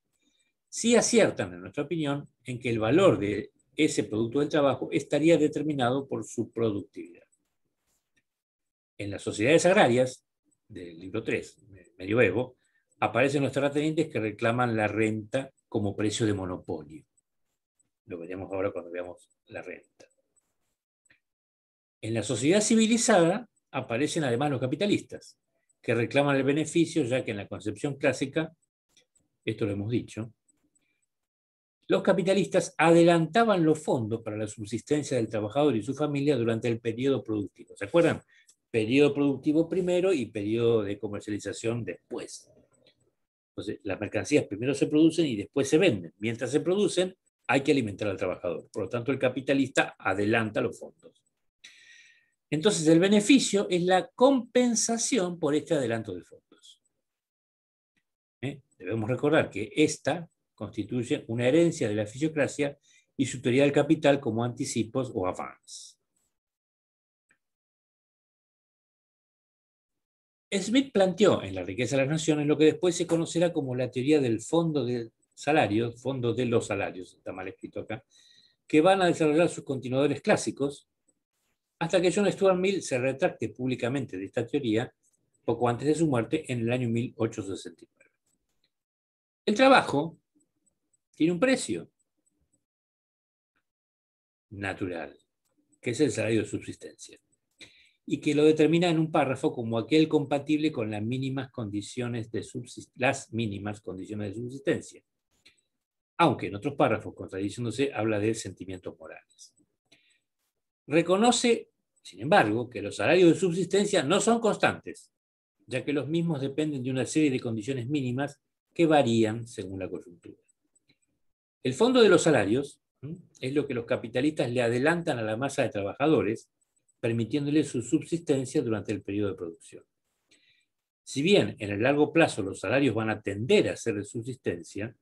Speaker 1: sí aciertan, en nuestra opinión, en que el valor de ese producto del trabajo estaría determinado por su productividad. En las sociedades agrarias, del libro 3, medioevo, aparecen los terratenientes que reclaman la renta como precio de monopolio. Lo veremos ahora cuando veamos la renta. En la sociedad civilizada aparecen además los capitalistas, que reclaman el beneficio, ya que en la concepción clásica, esto lo hemos dicho, los capitalistas adelantaban los fondos para la subsistencia del trabajador y su familia durante el periodo productivo. ¿Se acuerdan? Periodo productivo primero y periodo de comercialización después. Entonces, las mercancías primero se producen y después se venden. Mientras se producen, hay que alimentar al trabajador. Por lo tanto, el capitalista adelanta los fondos. Entonces, el beneficio es la compensación por este adelanto de fondos. ¿Eh? Debemos recordar que esta constituye una herencia de la fisiocracia y su teoría del capital como anticipos o avances. Smith planteó en La riqueza de las naciones lo que después se conocerá como la teoría del fondo de salarios, fondo de los salarios, está mal escrito acá, que van a desarrollar sus continuadores clásicos, hasta que John Stuart Mill se retracte públicamente de esta teoría poco antes de su muerte en el año 1869. El trabajo, tiene un precio natural, que es el salario de subsistencia, y que lo determina en un párrafo como aquel compatible con las mínimas condiciones de, las mínimas condiciones de subsistencia. Aunque en otros párrafos, contradiciéndose, habla de sentimientos morales. Reconoce, sin embargo, que los salarios de subsistencia no son constantes, ya que los mismos dependen de una serie de condiciones mínimas que varían según la coyuntura. El fondo de los salarios es lo que los capitalistas le adelantan a la masa de trabajadores, permitiéndole su subsistencia durante el periodo de producción. Si bien en el largo plazo los salarios van a tender a ser de subsistencia,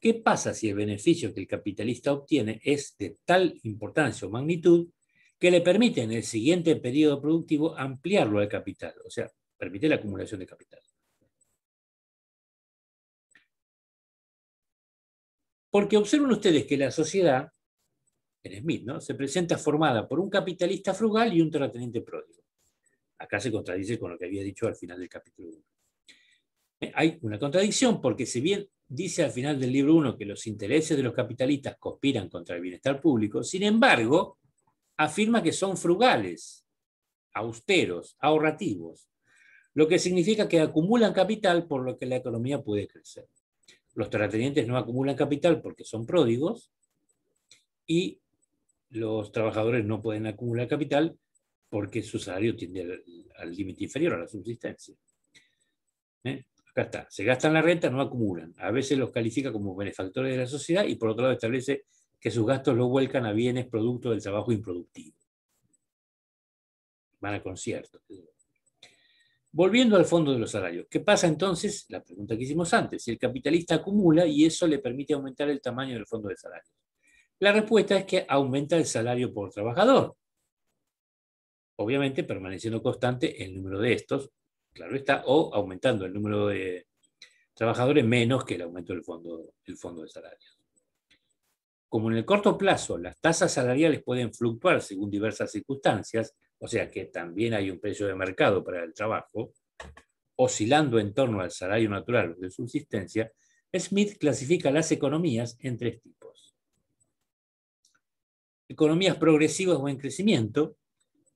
Speaker 1: ¿qué pasa si el beneficio que el capitalista obtiene es de tal importancia o magnitud que le permite en el siguiente periodo productivo ampliarlo al capital? O sea, permite la acumulación de capital. Porque observen ustedes que la sociedad, en Smith, se presenta formada por un capitalista frugal y un terrateniente pródigo. Acá se contradice con lo que había dicho al final del capítulo 1. Eh, hay una contradicción porque si bien dice al final del libro 1 que los intereses de los capitalistas conspiran contra el bienestar público, sin embargo, afirma que son frugales, austeros, ahorrativos, lo que significa que acumulan capital por lo que la economía puede crecer los terratenientes no acumulan capital porque son pródigos y los trabajadores no pueden acumular capital porque su salario tiende al límite inferior, a la subsistencia. ¿Eh? Acá está, se gastan la renta, no acumulan. A veces los califica como benefactores de la sociedad y por otro lado establece que sus gastos los vuelcan a bienes producto del trabajo improductivo. Van a concierto. Volviendo al fondo de los salarios, ¿qué pasa entonces? La pregunta que hicimos antes, si el capitalista acumula y eso le permite aumentar el tamaño del fondo de salarios. La respuesta es que aumenta el salario por trabajador, obviamente permaneciendo constante el número de estos, claro está, o aumentando el número de trabajadores menos que el aumento del fondo, fondo de salarios. Como en el corto plazo las tasas salariales pueden fluctuar según diversas circunstancias, o sea que también hay un precio de mercado para el trabajo, oscilando en torno al salario natural de subsistencia, Smith clasifica las economías en tres tipos. Economías progresivas o en crecimiento,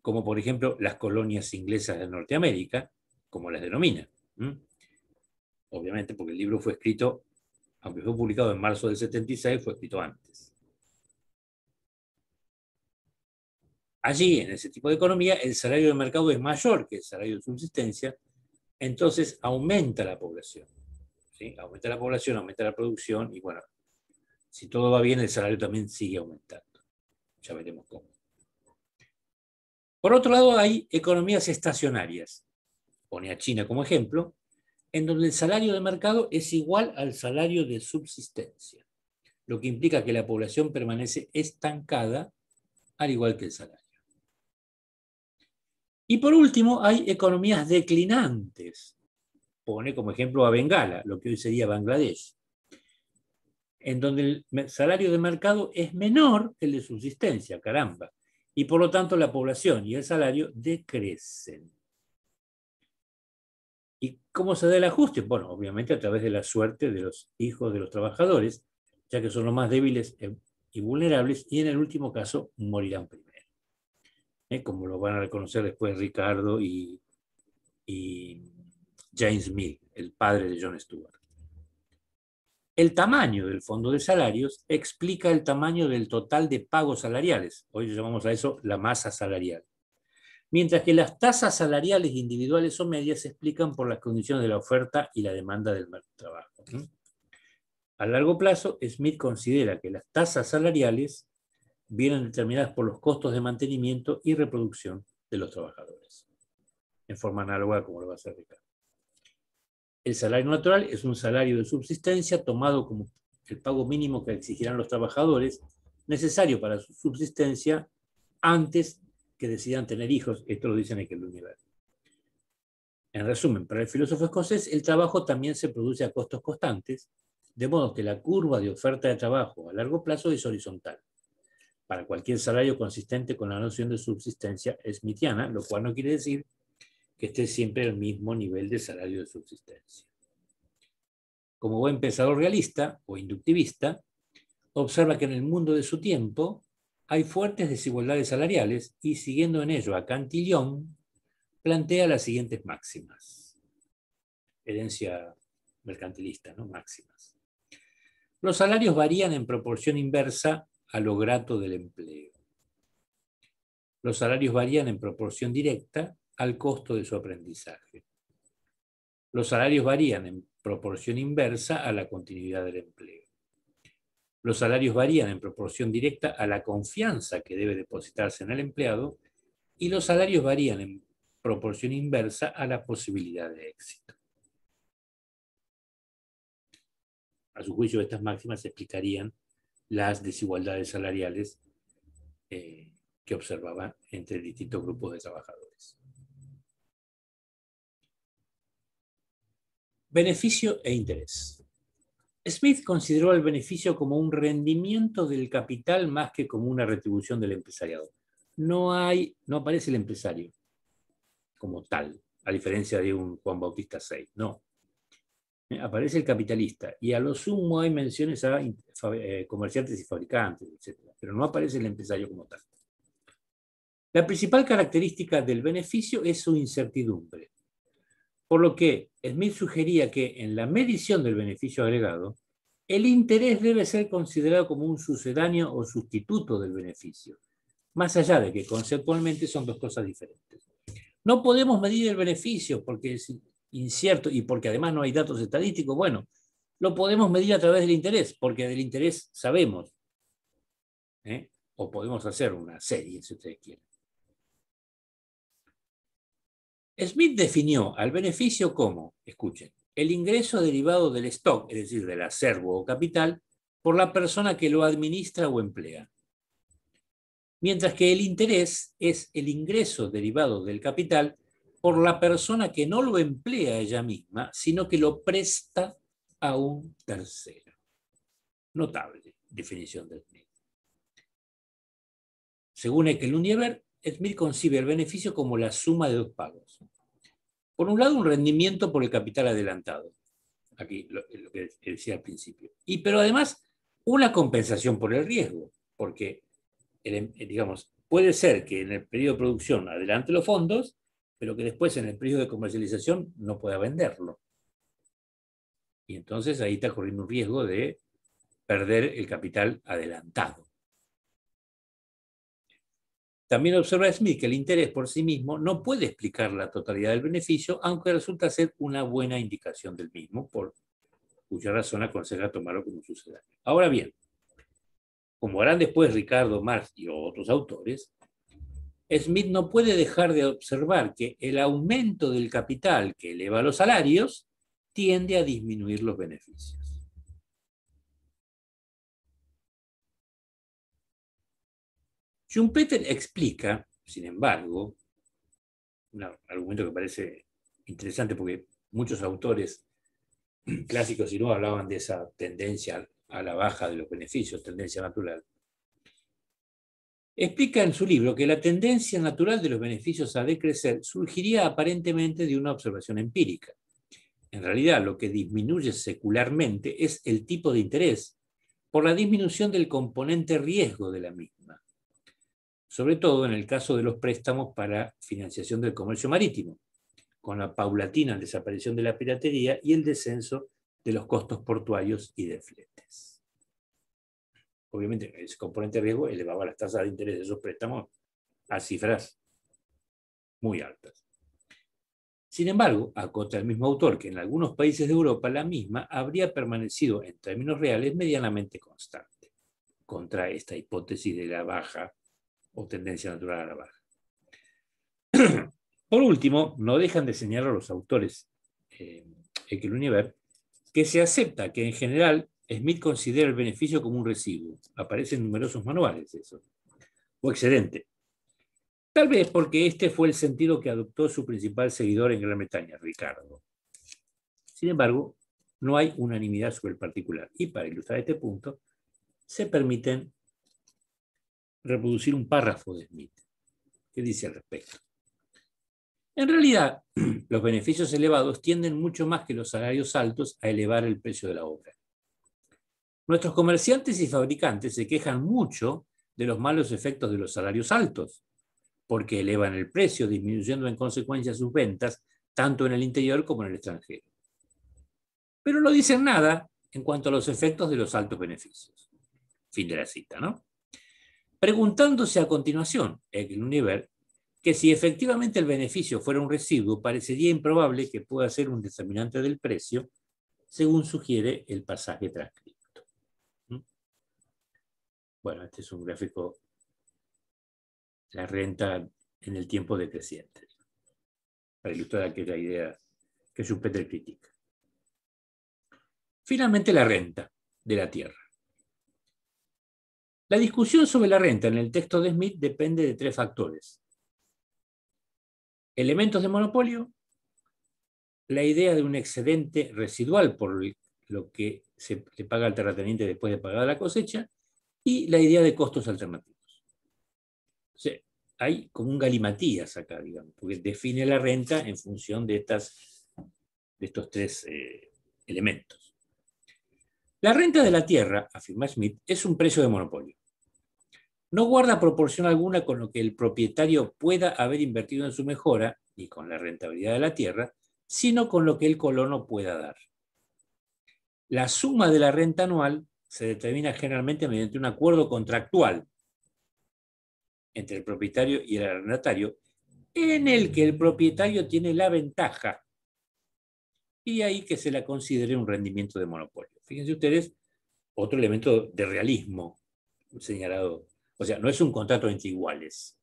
Speaker 1: como por ejemplo las colonias inglesas de Norteamérica, como las denomina. Obviamente porque el libro fue escrito, aunque fue publicado en marzo del 76, fue escrito antes. Allí, en ese tipo de economía, el salario de mercado es mayor que el salario de subsistencia, entonces aumenta la población. Aumenta la población, aumenta la producción y bueno, si todo va bien, el salario también sigue aumentando. Ya veremos cómo. Por otro lado, hay economías estacionarias. Pone a China como ejemplo, en donde el salario de mercado es igual al salario de subsistencia, lo que implica que la población permanece estancada al igual que el salario. Y por último, hay economías declinantes. Pone como ejemplo a Bengala, lo que hoy sería Bangladesh, en donde el salario de mercado es menor que el de subsistencia, caramba. Y por lo tanto la población y el salario decrecen. ¿Y cómo se da el ajuste? Bueno, obviamente a través de la suerte de los hijos de los trabajadores, ya que son los más débiles eh, y vulnerables y en el último caso morirán primero. ¿eh? como lo van a reconocer después Ricardo y, James Mill, el padre de John Stewart. El tamaño del fondo de salarios explica el tamaño del total de pagos salariales. Hoy llamamos a eso la masa salarial. Mientras que las tasas salariales individuales o medias se explican por las condiciones de la oferta y la demanda del trabajo. A largo plazo, Smith considera que las tasas salariales vienen determinadas por los costos de mantenimiento y reproducción de los trabajadores, en forma análoga como lo va a hacer Ricardo. El salario natural es un salario de subsistencia tomado como el pago mínimo que exigirán los trabajadores necesario para su subsistencia antes que decidan tener hijos. Esto lo dicen en el universo. En resumen, para el filósofo escocés, el trabajo también se produce a costos constantes, de modo que la curva de oferta de trabajo a largo plazo es horizontal para cualquier salario consistente con la noción de subsistencia mitiana, lo cual no quiere decir que esté siempre el mismo nivel de salario de subsistencia. Como buen pensador realista o inductivista, observa que en el mundo de su tiempo hay fuertes desigualdades salariales y siguiendo en ello a Cantillón, plantea las siguientes máximas. Herencia mercantilista, ¿no? Máximas. Los salarios varían en proporción inversa a lo grato del empleo. Los salarios varían en proporción directa al costo de su aprendizaje. Los salarios varían en proporción inversa a la continuidad del empleo. Los salarios varían en proporción directa a la confianza que debe depositarse en el empleado y los salarios varían en proporción inversa a la posibilidad de éxito. A su juicio, estas máximas explicarían las desigualdades salariales eh, que observaba entre distintos grupos de trabajadores. Beneficio e interés. Smith consideró el beneficio como un rendimiento del capital más que como una retribución del empresariado. No, hay, no aparece el empresario como tal, a diferencia de un Juan Bautista VI. No, eh, aparece el capitalista y a lo sumo hay menciones a eh, eh, comerciantes y fabricantes, etc. Pero no aparece el empresario como tal. La principal característica del beneficio es su incertidumbre. Por lo que Smith sugería que en la medición del beneficio agregado, el interés debe ser considerado como un sucedáneo o sustituto del beneficio, más allá de que conceptualmente son dos cosas diferentes. No podemos medir el beneficio porque incierto y porque además no hay datos estadísticos, bueno, lo podemos medir a través del interés, porque del interés sabemos. ¿eh? O podemos hacer una serie, si ustedes quieren. Smith definió al beneficio como, escuchen, el ingreso derivado del stock, es decir, del acervo o capital, por la persona que lo administra o emplea. Mientras que el interés es el ingreso derivado del capital por la persona que no lo emplea ella misma, sino que lo presta a un tercero. Notable definición de Smith. Según es Smith concibe el beneficio como la suma de dos pagos. Por un lado, un rendimiento por el capital adelantado, aquí lo, que decía al principio, y pero además una compensación por el riesgo, porque, eh, digamos, puede ser que en el periodo de producción adelante los fondos pero que después en el periodo de comercialización no pueda venderlo. Y entonces ahí está corriendo un riesgo de perder el capital adelantado. También observa Smith que el interés por sí mismo no puede explicar la totalidad del beneficio, aunque resulta ser una buena indicación del mismo, por cuya razón aconseja tomarlo como sucedáneo. Ahora bien, como harán después Ricardo Marx y otros autores, Smith no puede dejar de observar que el aumento del capital que eleva los salarios tiende a disminuir los beneficios. Schumpeter explica, sin embargo, un argumento que parece interesante porque muchos autores clásicos y no hablaban de esa tendencia a la baja de los beneficios, tendencia natural, Explica en su libro que la tendencia natural de los beneficios a decrecer surgiría aparentemente de una observación empírica. En realidad, lo que disminuye secularmente es el tipo de interés, por la disminución del componente riesgo de la misma, sobre todo en el caso de los préstamos para financiación del comercio marítimo, con la paulatina desaparición de la piratería y el descenso de los costos portuarios y de fletes obviamente ese componente de riesgo elevaba las tasas de interés de esos préstamos a cifras muy altas. Sin embargo, acota el mismo autor que en algunos países de Europa la misma habría permanecido en términos reales medianamente constante, contra esta hipótesis de la baja o tendencia natural a la baja. Por último, no dejan de señalar los autores eh, Equiluniver que se acepta que en general Smith considera el beneficio como un recibo. Aparece en numerosos manuales eso. O excedente. Tal vez porque este fue el sentido que adoptó su principal seguidor en Gran Bretaña, Ricardo. Sin embargo, no hay unanimidad sobre el particular. Y para ilustrar este punto, se permiten reproducir un párrafo de Smith que dice al respecto. En realidad, los beneficios elevados tienden mucho más que los salarios altos a elevar el precio de la obra. Nuestros comerciantes y fabricantes se quejan mucho de los malos efectos de los salarios altos, porque elevan el precio, disminuyendo en consecuencia sus ventas, tanto en el interior como en el extranjero. Pero no dicen nada en cuanto a los efectos de los altos beneficios. Fin de la cita, ¿no? Preguntándose a continuación, Univer, que si efectivamente el beneficio fuera un residuo, parecería improbable que pueda ser un determinante del precio, según sugiere el pasaje transcrito. Bueno, este es un gráfico, la renta en el tiempo decreciente, para ilustrar aquella idea que Schumpeter critica. Finalmente, la renta de la tierra. La discusión sobre la renta en el texto de Smith depende de tres factores. Elementos de monopolio, la idea de un excedente residual por lo que se le paga al terrateniente después de pagar la cosecha, y la idea de costos alternativos. hay como un galimatías acá, digamos, porque define la renta en función de, estas, de estos tres eh, elementos. La renta de la tierra, afirma Smith, es un precio de monopolio. No guarda proporción alguna con lo que el propietario pueda haber invertido en su mejora, y con la rentabilidad de la tierra, sino con lo que el colono pueda dar. La suma de la renta anual se determina generalmente mediante un acuerdo contractual entre el propietario y el arrendatario, en el que el propietario tiene la ventaja y ahí que se la considere un rendimiento de monopolio. Fíjense ustedes, otro elemento de realismo señalado. O sea, no es un contrato entre iguales.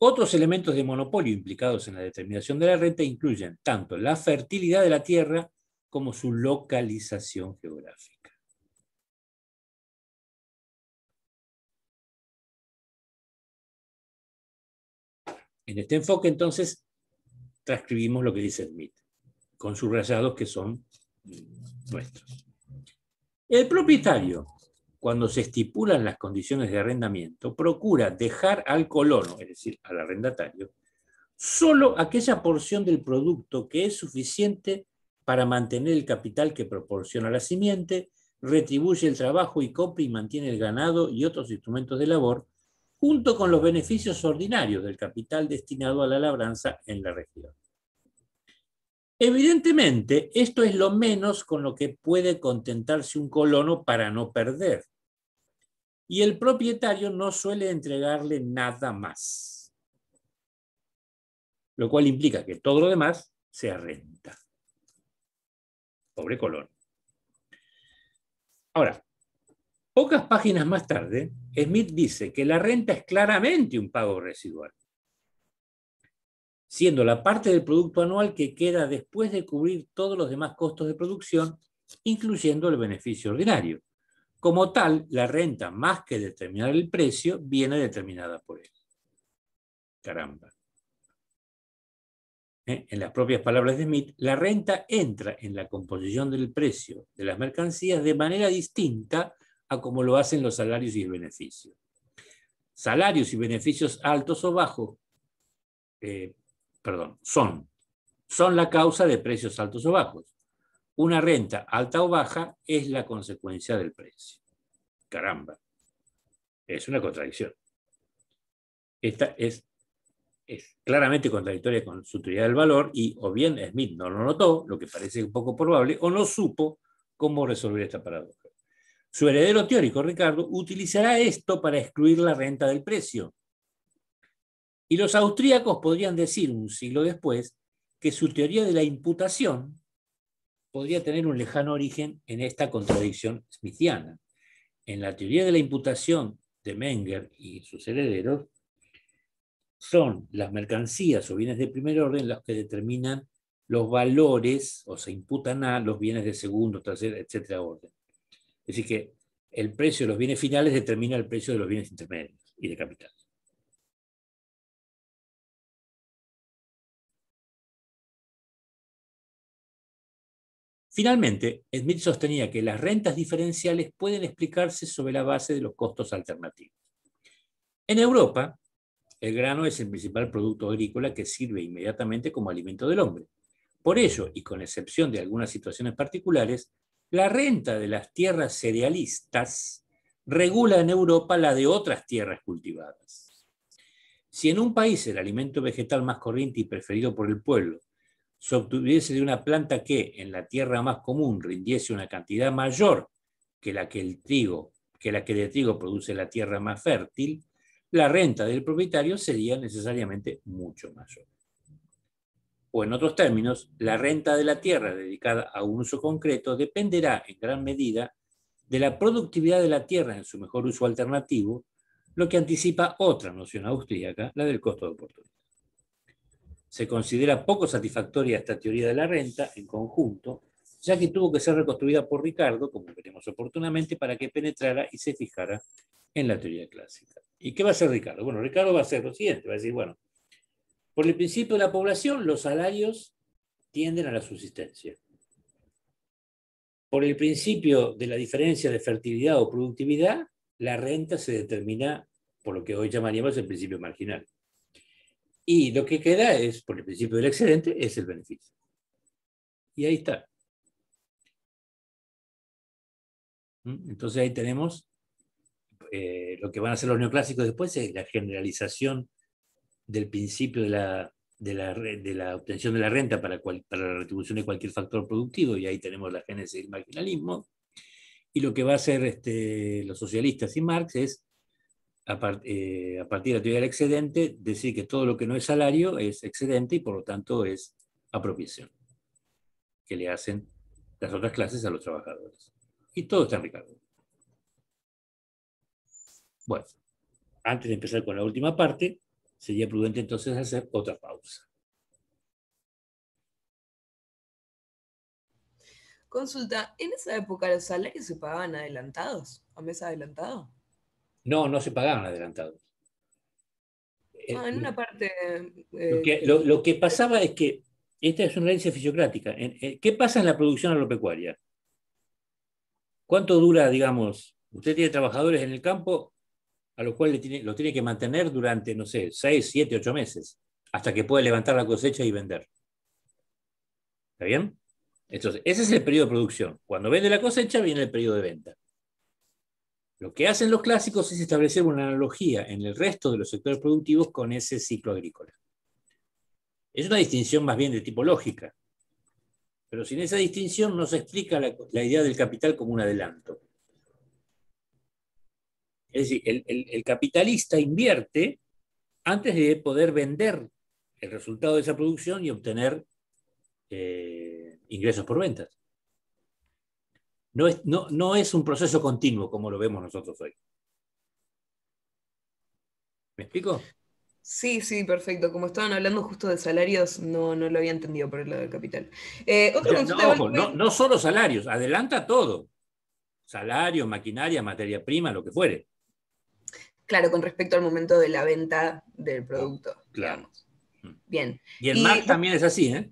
Speaker 1: Otros elementos de monopolio implicados en la determinación de la renta incluyen tanto la fertilidad de la tierra como su localización geográfica. En este enfoque, entonces, transcribimos lo que dice Smith, con sus rayados que son nuestros. El propietario, cuando se estipulan las condiciones de arrendamiento, procura dejar al colono, es decir, al arrendatario, solo aquella porción del producto que es suficiente para mantener el capital que proporciona la simiente, retribuye el trabajo y copia y mantiene el ganado y otros instrumentos de labor, junto con los beneficios ordinarios del capital destinado a la labranza en la región. Evidentemente, esto es lo menos con lo que puede contentarse un colono para no perder. Y el propietario no suele entregarle nada más. Lo cual implica que todo lo demás sea renta. Pobre colono. Ahora, Pocas páginas más tarde, Smith dice que la renta es claramente un pago residual, siendo la parte del producto anual que queda después de cubrir todos los demás costos de producción, incluyendo el beneficio ordinario. Como tal, la renta, más que determinar el precio, viene determinada por él. Caramba. Eh, en las propias palabras de Smith, la renta entra en la composición del precio de las mercancías de manera distinta a cómo lo hacen los salarios y el beneficio. Salarios y beneficios altos o bajos, eh, perdón, son, son la causa de precios altos o bajos. Una renta alta o baja es la consecuencia del precio. Caramba, es una contradicción. Esta es, es claramente contradictoria con su teoría del valor y o bien Smith no lo notó, lo que parece un poco probable, o no supo cómo resolver esta paradoja. Su heredero teórico, Ricardo, utilizará esto para excluir la renta del precio. Y los austríacos podrían decir un siglo después que su teoría de la imputación podría tener un lejano origen en esta contradicción smithiana. En la teoría de la imputación de Menger y sus herederos, son las mercancías o bienes de primer orden los que determinan los valores o se imputan a los bienes de segundo, tercer, etcétera orden. Es decir, que el precio de los bienes finales determina el precio de los bienes intermedios y de capital. Finalmente, Smith sostenía que las rentas diferenciales pueden explicarse sobre la base de los costos alternativos. En Europa, el grano es el principal producto agrícola que sirve inmediatamente como alimento del hombre. Por ello, y con excepción de algunas situaciones particulares, la renta de las tierras cerealistas regula en Europa la de otras tierras cultivadas. Si en un país el alimento vegetal más corriente y preferido por el pueblo se obtuviese de una planta que en la tierra más común rindiese una cantidad mayor que la que, el trigo, que, la que de trigo produce la tierra más fértil, la renta del propietario sería necesariamente mucho mayor. O en otros términos, la renta de la tierra dedicada a un uso concreto dependerá en gran medida de la productividad de la tierra en su mejor uso alternativo, lo que anticipa otra noción austríaca, la del costo de oportunidad. Se considera poco satisfactoria esta teoría de la renta en conjunto, ya que tuvo que ser reconstruida por Ricardo, como veremos oportunamente, para que penetrara y se fijara en la teoría clásica. ¿Y qué va a hacer Ricardo? Bueno, Ricardo va a hacer lo siguiente, va a decir, bueno, por el principio de la población, los salarios tienden a la subsistencia. Por el principio de la diferencia de fertilidad o productividad, la renta se determina por lo que hoy llamaríamos el principio marginal. Y lo que queda es, por el principio del excedente, es el beneficio. Y ahí está. ¿Mm? Entonces ahí tenemos eh, lo que van a hacer los neoclásicos después, es la generalización del principio de la, de obtención de la renta para, la retribución de cualquier factor productivo, y ahí tenemos la génesis del marginalismo. Y lo que va a hacer este, los socialistas y Marx es, a, eh, a partir de la teoría del excedente, decir que todo lo que no es salario es excedente y por lo tanto es apropiación que le hacen las otras clases a los trabajadores. Y todo está en Ricardo. Bueno, antes de empezar con la última parte, sería prudente entonces hacer otra pausa.
Speaker 3: Consulta, ¿en esa época los salarios se pagaban adelantados, a mes adelantado?
Speaker 1: No, no se pagaban adelantados.
Speaker 3: No, eh, ah, en una parte... Eh, eh,
Speaker 1: lo, que, que, pasaba es que, esta es una herencia fisiocrática, ¿qué pasa en la producción agropecuaria? ¿Cuánto dura, digamos, usted tiene trabajadores en el campo a lo cual lo tiene que mantener durante, no sé, seis, siete, ocho meses, hasta que pueda levantar la cosecha y vender. ¿Está bien? Entonces, ese es el periodo de producción. Cuando vende la cosecha, viene el periodo de venta. Lo que hacen los clásicos es establecer una analogía en el resto de los sectores productivos con ese ciclo agrícola. Es una distinción más bien de tipo lógica, pero sin esa distinción no se explica la idea del capital como un adelanto. Es decir, el, capitalista invierte antes de poder vender el resultado de esa producción y obtener eh, ingresos por ventas. No es, no, es, un proceso continuo como lo vemos nosotros hoy.
Speaker 3: ¿Me explico? Sí, sí, perfecto. Como estaban hablando justo de salarios, no, no lo había entendido por el lado del capital. Eh,
Speaker 1: no solo salarios, adelanta todo. Salario, maquinaria, materia prima, lo que fuere.
Speaker 3: Claro, con respecto al momento de la venta del oh, producto. Claro. Mm. Bien.
Speaker 1: Y en Marx también es así, ¿eh?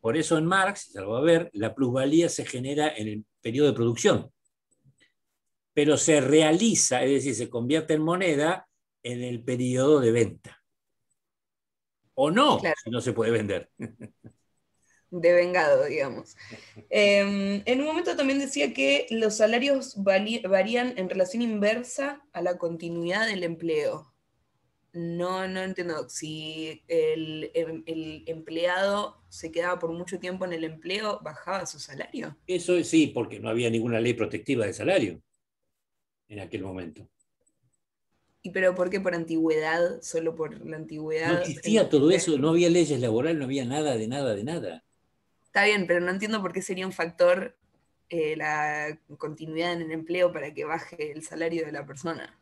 Speaker 1: Por eso en Marx, ya lo va a ver, la plusvalía se genera en el periodo de producción. Pero se realiza, es decir, se convierte en moneda en el periodo de venta. O no, si no se puede vender.
Speaker 3: De vengado, digamos. Em, en un momento también decía que los salarios varían en relación inversa a la continuidad del empleo. No, no entiendo. Si el, em-, empleado se quedaba por mucho tiempo en el empleo, ¿bajaba su salario?
Speaker 1: Eso sí, porque no había ninguna ley protectiva de salario en aquel momento.
Speaker 3: ¿Y pero por qué por antigüedad? Solo por la antigüedad. No
Speaker 1: existía todo em, eso, no había leyes laborales, no había nada de nada de nada.
Speaker 3: Está bien, pero no entiendo por qué sería un factor eh, la continuidad en el empleo para que baje el salario de la persona.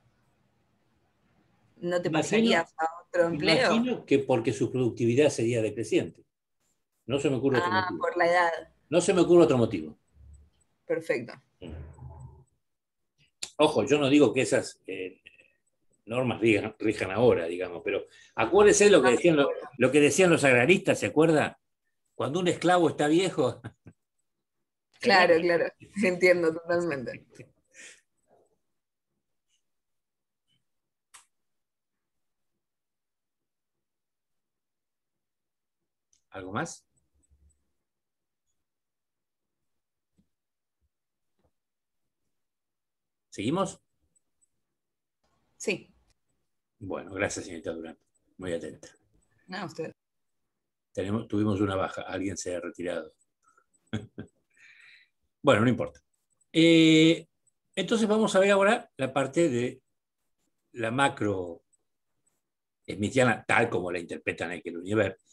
Speaker 3: ¿No te imagino, a otro empleo? Imagino
Speaker 1: que porque su productividad sería decreciente. No se me ocurre otro ah, motivo. por la edad. No se me ocurre otro motivo. Perfecto. Ojo, yo no digo que esas eh, normas rijan, ahora, digamos, pero acuérdese lo que ah, decían, lo que decían los agraristas, ¿se acuerda? cuando un esclavo está viejo.
Speaker 3: Claro, claro, entiendo totalmente.
Speaker 1: ¿Algo más? ¿Seguimos? Sí. Bueno, gracias, señorita Durán. Muy atenta. Nada, usted tuvimos una baja, alguien se ha retirado. bueno, no importa. Eh, entonces vamos a ver ahora la parte de la macro smithiana, tal como la interpretan en el universo,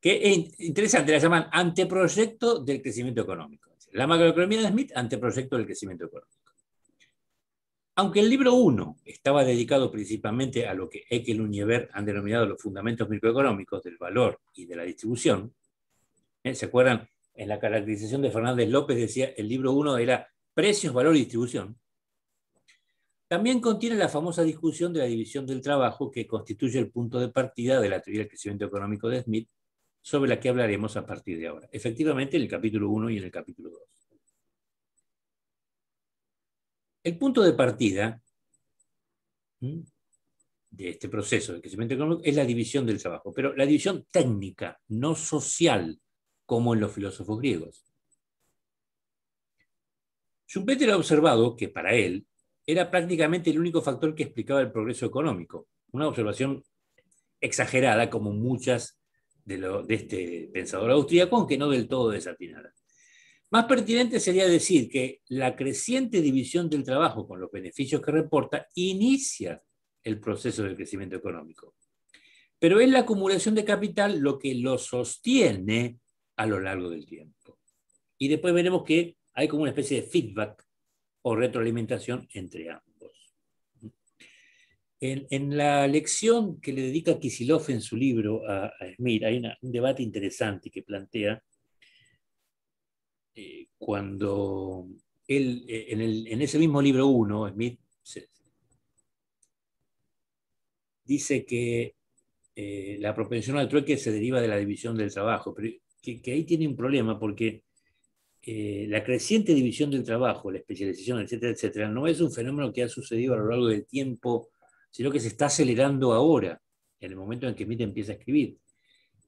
Speaker 1: que es interesante, la llaman anteproyecto del crecimiento económico. La macroeconomía de Smith, anteproyecto del crecimiento económico. Aunque el libro 1 estaba dedicado principalmente a lo que Ekel han denominado los fundamentos microeconómicos del valor y de la distribución, ¿eh? ¿se acuerdan? En la caracterización de Fernández López decía el libro 1 era precios, valor y distribución. También contiene la famosa discusión de la división del trabajo que constituye el punto de partida de la teoría del crecimiento económico de Smith, sobre la que hablaremos a partir de ahora. Efectivamente, en el capítulo 1 y en el capítulo 2. El punto de partida
Speaker 2: de
Speaker 1: este proceso de crecimiento económico es la división del trabajo, pero la división técnica, no social, como en los filósofos griegos. Schumpeter ha observado que para él era prácticamente el único factor que explicaba el progreso económico, una observación exagerada como muchas de, lo, de este pensador austríaco, aunque no del todo desatinada. Más pertinente sería decir que la creciente división del trabajo con los beneficios que reporta inicia el proceso del crecimiento económico. Pero es la acumulación de capital lo que lo sostiene a lo largo del tiempo. Y después veremos que hay como una especie de feedback o retroalimentación entre ambos. En, la lección que le dedica Kisilov en su libro a, Smith, hay un debate interesante que plantea eh, cuando él, eh, en, ese mismo libro 1, Smith dice que eh, la propensión al trueque se deriva de la división del trabajo, pero que, ahí tiene un problema porque la creciente división del trabajo, la especialización, etcétera, etcétera, no es un fenómeno que ha sucedido a lo largo del tiempo, sino que se está acelerando ahora, en el momento en que Smith empieza a escribir.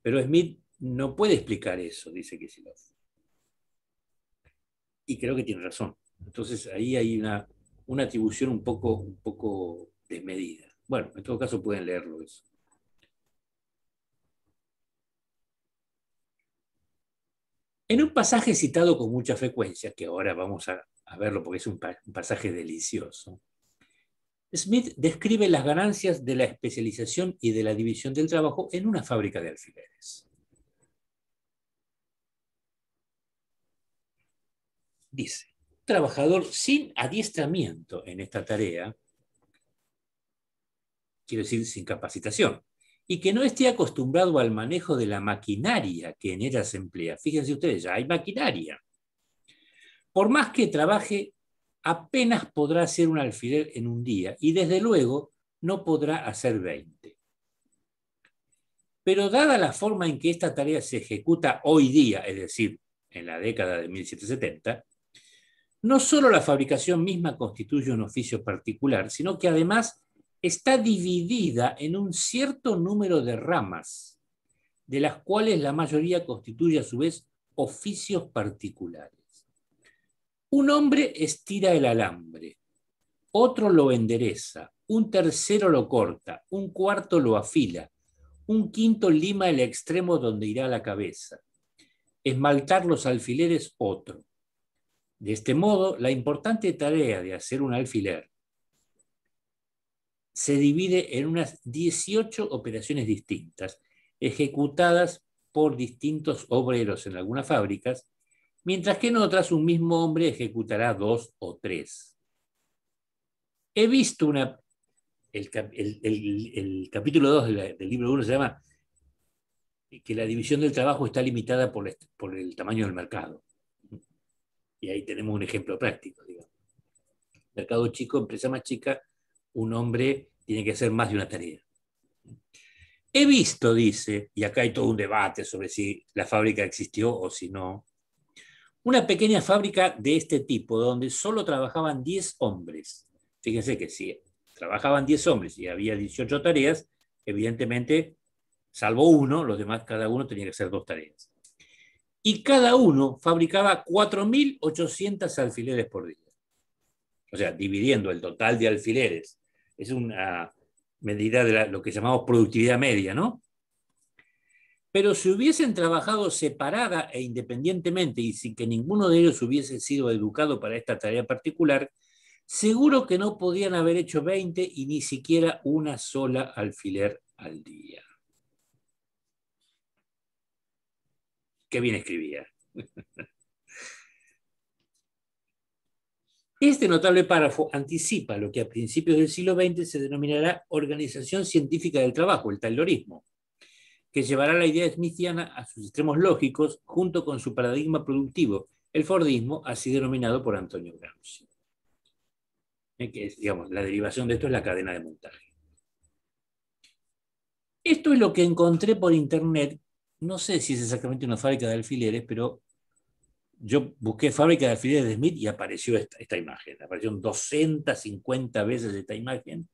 Speaker 1: Pero Smith no puede explicar eso, dice Kisilov y creo que tiene razón. Entonces ahí hay una, atribución un poco, un poco desmedida. Bueno, en todo caso pueden leerlo eso. En un pasaje citado con mucha frecuencia, que ahora vamos a, verlo porque es un pasaje delicioso, Smith describe las ganancias de la especialización y de la división del trabajo en una fábrica de alfileres. dice, trabajador sin adiestramiento en esta tarea, quiero decir, sin capacitación, y que no esté acostumbrado al manejo de la maquinaria que en ella se emplea. Fíjense ustedes, ya hay maquinaria. Por más que trabaje, apenas podrá hacer un alfiler en un día y desde luego no podrá hacer 20. Pero dada la forma en que esta tarea se ejecuta hoy día, es decir, en la década de 1770, no solo la fabricación misma constituye un oficio particular, sino que además está dividida en un cierto número de ramas, de las cuales la mayoría constituye a su vez oficios particulares. Un hombre estira el alambre, otro lo endereza, un tercero lo corta, un cuarto lo afila, un quinto lima el extremo donde irá la cabeza, esmaltar los alfileres otro de este modo, la importante tarea de hacer un alfiler se divide en unas 18 operaciones distintas, ejecutadas por distintos obreros en algunas fábricas, mientras que en otras un mismo hombre ejecutará dos o tres. He visto una... El, capítulo 2 del, libro 1 se llama que la división del trabajo está limitada por el tamaño del mercado. Y ahí tenemos un ejemplo práctico, digamos. Mercado chico, empresa más chica, un hombre tiene que hacer más de una tarea. He visto, dice, y acá hay todo un debate sobre si la fábrica existió o si no, una pequeña fábrica de este tipo donde solo trabajaban 10 hombres. Fíjense que si trabajaban 10 hombres y había 18 tareas, evidentemente, salvo uno, los demás cada uno tenía que hacer dos tareas y cada uno fabricaba 4.800 alfileres por día. O sea, dividiendo el total de alfileres. Es una medida de lo que llamamos productividad media, ¿no? Pero si hubiesen trabajado separada e independientemente y sin que ninguno de ellos hubiese sido educado para esta tarea particular, seguro que no podían haber hecho 20 y ni siquiera una sola alfiler al día. qué bien escribía. Este notable párrafo anticipa lo que a principios del siglo XX se denominará organización científica del trabajo, el taylorismo, que llevará la idea smithiana a sus extremos lógicos junto con su paradigma productivo, el fordismo, así denominado por Antonio Gramsci. digamos, la derivación de esto es la cadena de montaje. Esto es lo que encontré por internet no sé si es exactamente una fábrica de alfileres, pero yo busqué fábrica de alfileres de Smith y apareció esta, imagen. Apareció 250 veces esta imagen.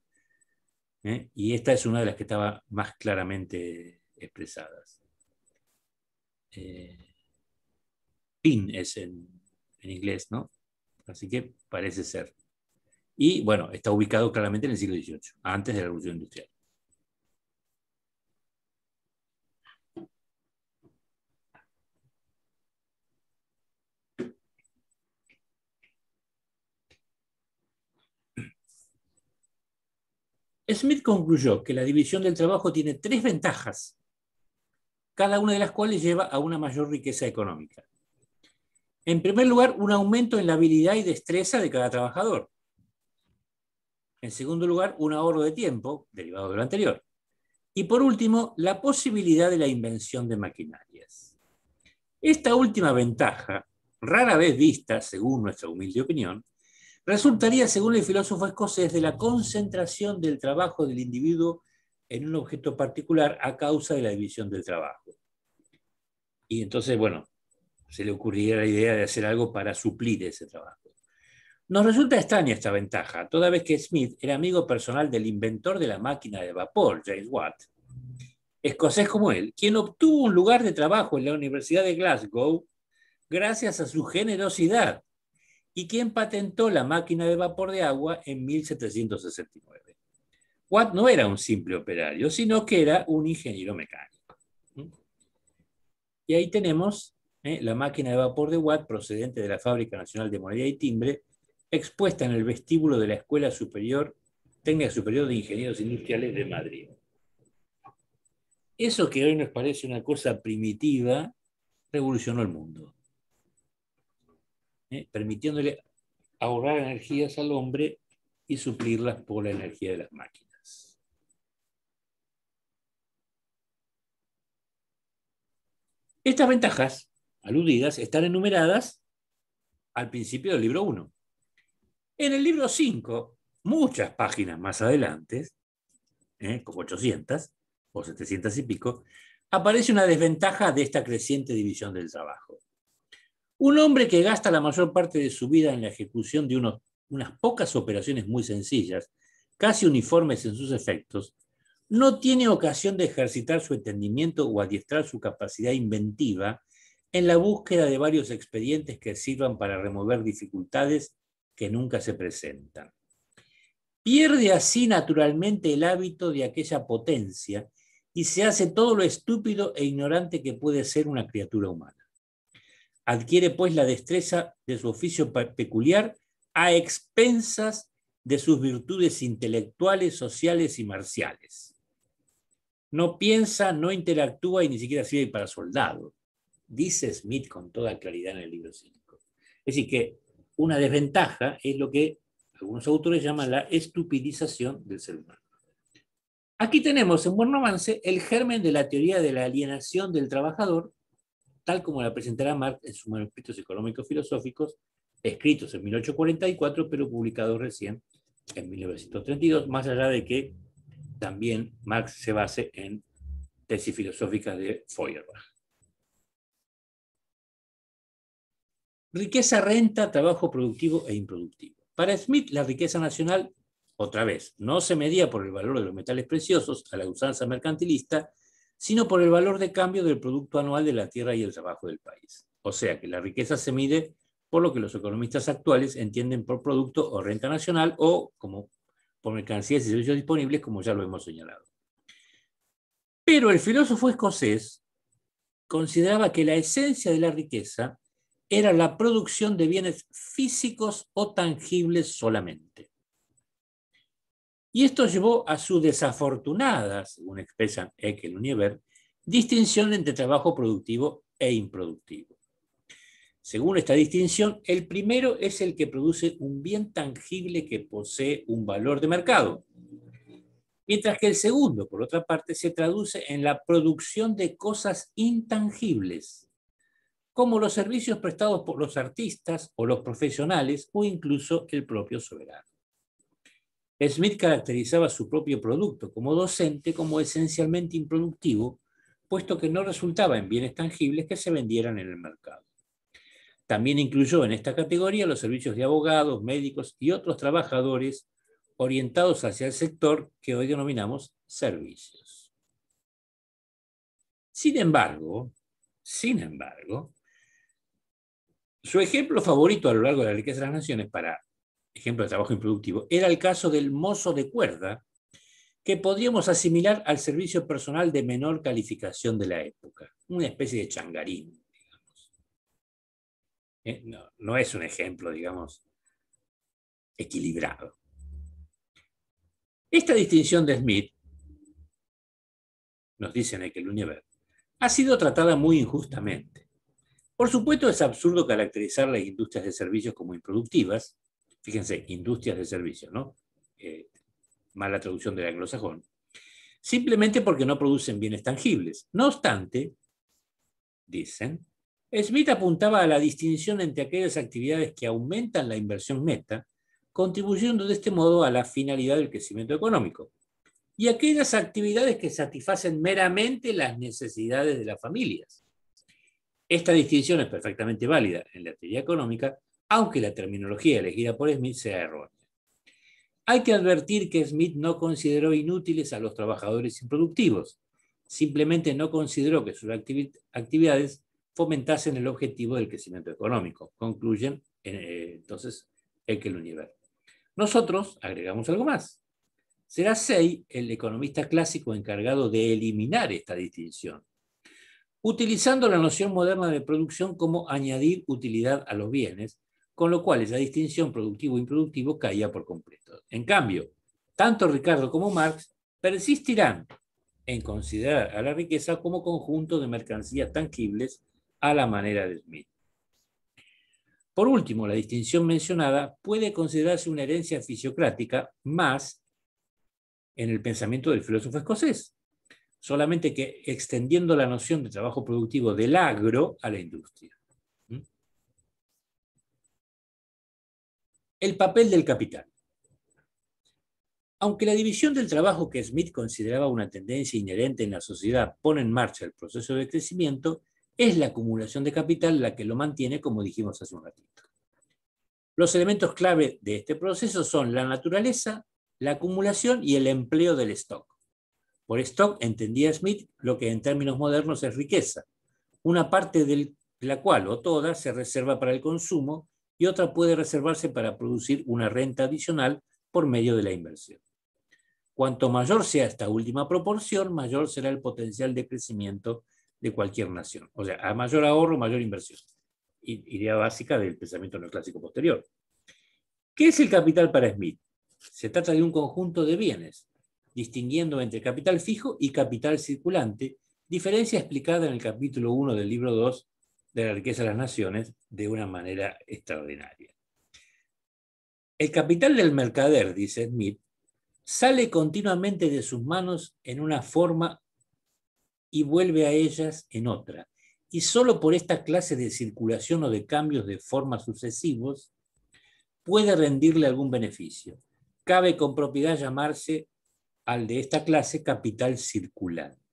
Speaker 1: ¿eh? Y esta es una de las que estaba más claramente expresadas. Eh, pin es en, en inglés, ¿no? Así que parece ser. Y bueno, está ubicado claramente en el siglo XVIII, antes de la Revolución Industrial. Smith concluyó que la división del trabajo tiene tres ventajas, cada una de las cuales lleva a una mayor riqueza económica. En primer lugar, un aumento en la habilidad y destreza de cada trabajador. En segundo lugar, un ahorro de tiempo, derivado de lo anterior. Y por último, la posibilidad de la invención de maquinarias. Esta última ventaja, rara vez vista, según nuestra humilde opinión, resultaría, según el filósofo escocés, de la concentración del trabajo del individuo en un objeto particular a causa de la división del trabajo. Y entonces, bueno, se le ocurriría la idea de hacer algo para suplir ese trabajo. Nos resulta extraña esta ventaja, toda vez que Smith era amigo personal del inventor de la máquina de vapor, James Watt, escocés como él, quien obtuvo un lugar de trabajo en la Universidad de Glasgow gracias a su generosidad y quien patentó la máquina de vapor de agua en 1769. Watt no era un simple operario, sino que era un ingeniero mecánico. Y ahí tenemos eh, la máquina de vapor de Watt procedente de la Fábrica Nacional de Moneda y Timbre, expuesta en el vestíbulo de la Escuela Superior, Técnica Superior de Ingenieros Industriales de Madrid. Eso que hoy nos parece una cosa primitiva, revolucionó el mundo. ¿eh? permitiéndole ahorrar energías al hombre y suplirlas por la energía de las máquinas. Estas ventajas aludidas están enumeradas al principio del libro 1. En el libro 5, muchas páginas más adelante, ¿eh? como 800 o 700 y pico, aparece una desventaja de esta creciente división del trabajo. Un hombre que gasta la mayor parte de su vida en la ejecución de unas pocas operaciones muy sencillas, casi uniformes en sus efectos, no tiene ocasión de ejercitar su entendimiento o adiestrar su capacidad inventiva en la búsqueda de varios expedientes que sirvan para remover dificultades que nunca se presentan. Pierde así naturalmente el hábito de aquella potencia y se hace todo lo estúpido e ignorante que puede ser una criatura humana. Adquiere pues la destreza de su oficio peculiar a expensas de sus virtudes intelectuales, sociales y marciales. No piensa, no interactúa y ni siquiera sirve para soldado, dice Smith con toda claridad en el libro 5. Es decir, que una desventaja es lo que algunos autores llaman la estupidización del ser humano. Aquí tenemos en Buen Romance el germen de la teoría de la alienación del trabajador tal como la presentará Marx en sus manuscritos económicos-filosóficos, escritos en 1844, pero publicados recién en 1932, más allá de que también Marx se base en tesis filosóficas de Feuerbach. Riqueza, renta, trabajo productivo e improductivo. Para Smith, la riqueza nacional, otra vez, no se medía por el valor de los metales preciosos a la usanza mercantilista, sino por el valor de cambio del Producto Anual de la Tierra y el Trabajo del país. O sea que la riqueza se mide por lo que los economistas actuales entienden por producto o renta nacional o como por mercancías y servicios disponibles, como ya lo hemos señalado. Pero el filósofo escocés consideraba que la esencia de la riqueza era la producción de bienes físicos o tangibles solamente y esto llevó a su desafortunada, según expresan Ekel Univer, distinción entre trabajo productivo e improductivo. Según esta distinción, el primero es el que produce un bien tangible que posee un valor de mercado, mientras que el segundo, por otra parte, se traduce en la producción de cosas intangibles, como los servicios prestados por los artistas o los profesionales o incluso el propio soberano. Smith caracterizaba su propio producto como docente como esencialmente improductivo, puesto que no resultaba en bienes tangibles que se vendieran en el mercado. También incluyó en esta categoría los servicios de abogados, médicos y otros trabajadores orientados hacia el sector que hoy denominamos servicios. Sin embargo, sin embargo, su ejemplo favorito a lo largo de la riqueza de las naciones para ejemplo de trabajo improductivo, era el caso del mozo de cuerda, que podríamos asimilar al servicio personal de menor calificación de la época, una especie de changarín. Digamos. Eh, no, es un ejemplo, digamos, equilibrado. Esta distinción de Smith, nos dice universo, ha sido tratada muy injustamente. Por supuesto, es absurdo caracterizar las industrias de servicios como improductivas, fíjense, industrias de servicio, ¿no? Eh, mala traducción del anglosajón, simplemente porque no producen bienes tangibles. No obstante, dicen, Smith apuntaba a la distinción entre aquellas actividades que aumentan la inversión meta, contribuyendo de este modo a la finalidad del crecimiento económico, y aquellas actividades que satisfacen meramente las necesidades de las familias. Esta distinción es perfectamente válida en la teoría económica, aunque la terminología elegida por Smith sea errónea. Hay que advertir que Smith no consideró inútiles a los trabajadores improductivos, simplemente no consideró que sus actividades fomentasen el objetivo del crecimiento económico, concluyen el eh, entonces el universo. Nosotros agregamos algo más. Será Say el economista clásico encargado de eliminar esta distinción, utilizando la noción moderna de producción como añadir utilidad a los bienes con lo cual esa distinción productivo-improductivo e caía por completo. En cambio, tanto Ricardo como Marx persistirán en considerar a la riqueza como conjunto de mercancías tangibles a la manera de Smith. Por último, la distinción mencionada puede considerarse una herencia fisiocrática más en el pensamiento del filósofo escocés, solamente que extendiendo la noción de trabajo productivo del agro a la industria. El papel del capital. Aunque la división del trabajo que Smith consideraba una tendencia inherente en la sociedad pone en marcha el proceso de crecimiento, es la acumulación de capital la que lo mantiene, como dijimos hace un ratito. Los elementos clave de este proceso son la naturaleza, la acumulación y el empleo del stock. Por stock entendía Smith lo que en términos modernos es riqueza, una parte de la cual o toda se reserva para el consumo y otra puede reservarse para producir una renta adicional por medio de la inversión. Cuanto mayor sea esta última proporción, mayor será el potencial de crecimiento de cualquier nación. O sea, a mayor ahorro, mayor inversión. Idea básica del pensamiento neoclásico posterior. ¿Qué es el capital para Smith? Se trata de un conjunto de bienes, distinguiendo entre capital fijo y capital circulante, diferencia explicada en el capítulo 1 del libro 2 de la riqueza de las naciones de una manera extraordinaria. El capital del mercader, dice Smith, sale continuamente de sus manos en una forma y vuelve a ellas en otra. Y solo por esta clase de circulación o de cambios de formas sucesivos puede rendirle algún beneficio. Cabe con propiedad llamarse al de esta clase capital circulante.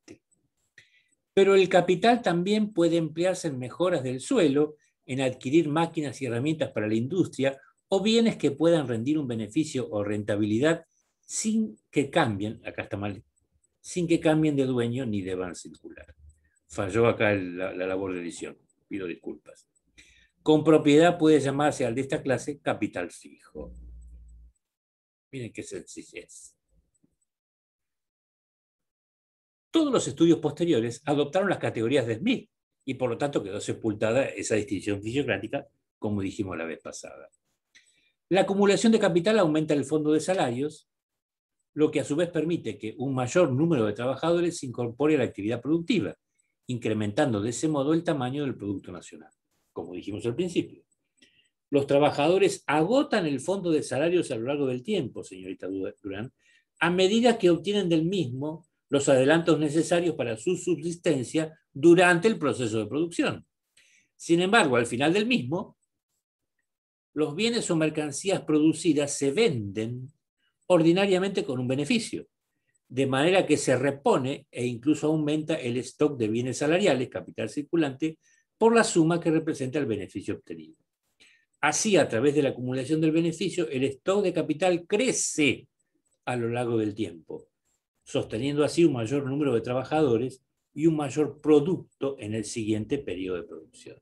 Speaker 1: Pero el capital también puede emplearse en mejoras del suelo, en adquirir máquinas y herramientas para la industria o bienes que puedan rendir un beneficio o rentabilidad sin que cambien, acá está mal, sin que cambien de dueño ni deban circular. Falló acá la labor de edición, pido disculpas. Con propiedad puede llamarse al de esta clase capital fijo. Miren qué sencillez. Todos los estudios posteriores adoptaron las categorías de Smith y por lo tanto quedó sepultada esa distinción fisiocrática, como dijimos la vez pasada. La acumulación de capital aumenta el fondo de salarios, lo que a su vez permite que un mayor número de trabajadores se incorpore a la actividad productiva, incrementando de ese modo el tamaño del Producto Nacional, como dijimos al principio. Los trabajadores agotan el fondo de salarios a lo largo del tiempo, señorita Durán, a medida que obtienen del mismo los adelantos necesarios para su subsistencia durante el proceso de producción. Sin embargo, al final del mismo, los bienes o mercancías producidas se venden ordinariamente con un beneficio, de manera que se repone e incluso aumenta el stock de bienes salariales, capital circulante, por la suma que representa el beneficio obtenido. Así, a través de la acumulación del beneficio, el stock de capital crece a lo largo del tiempo, sosteniendo así un mayor número de trabajadores y un mayor producto en el siguiente periodo de producción.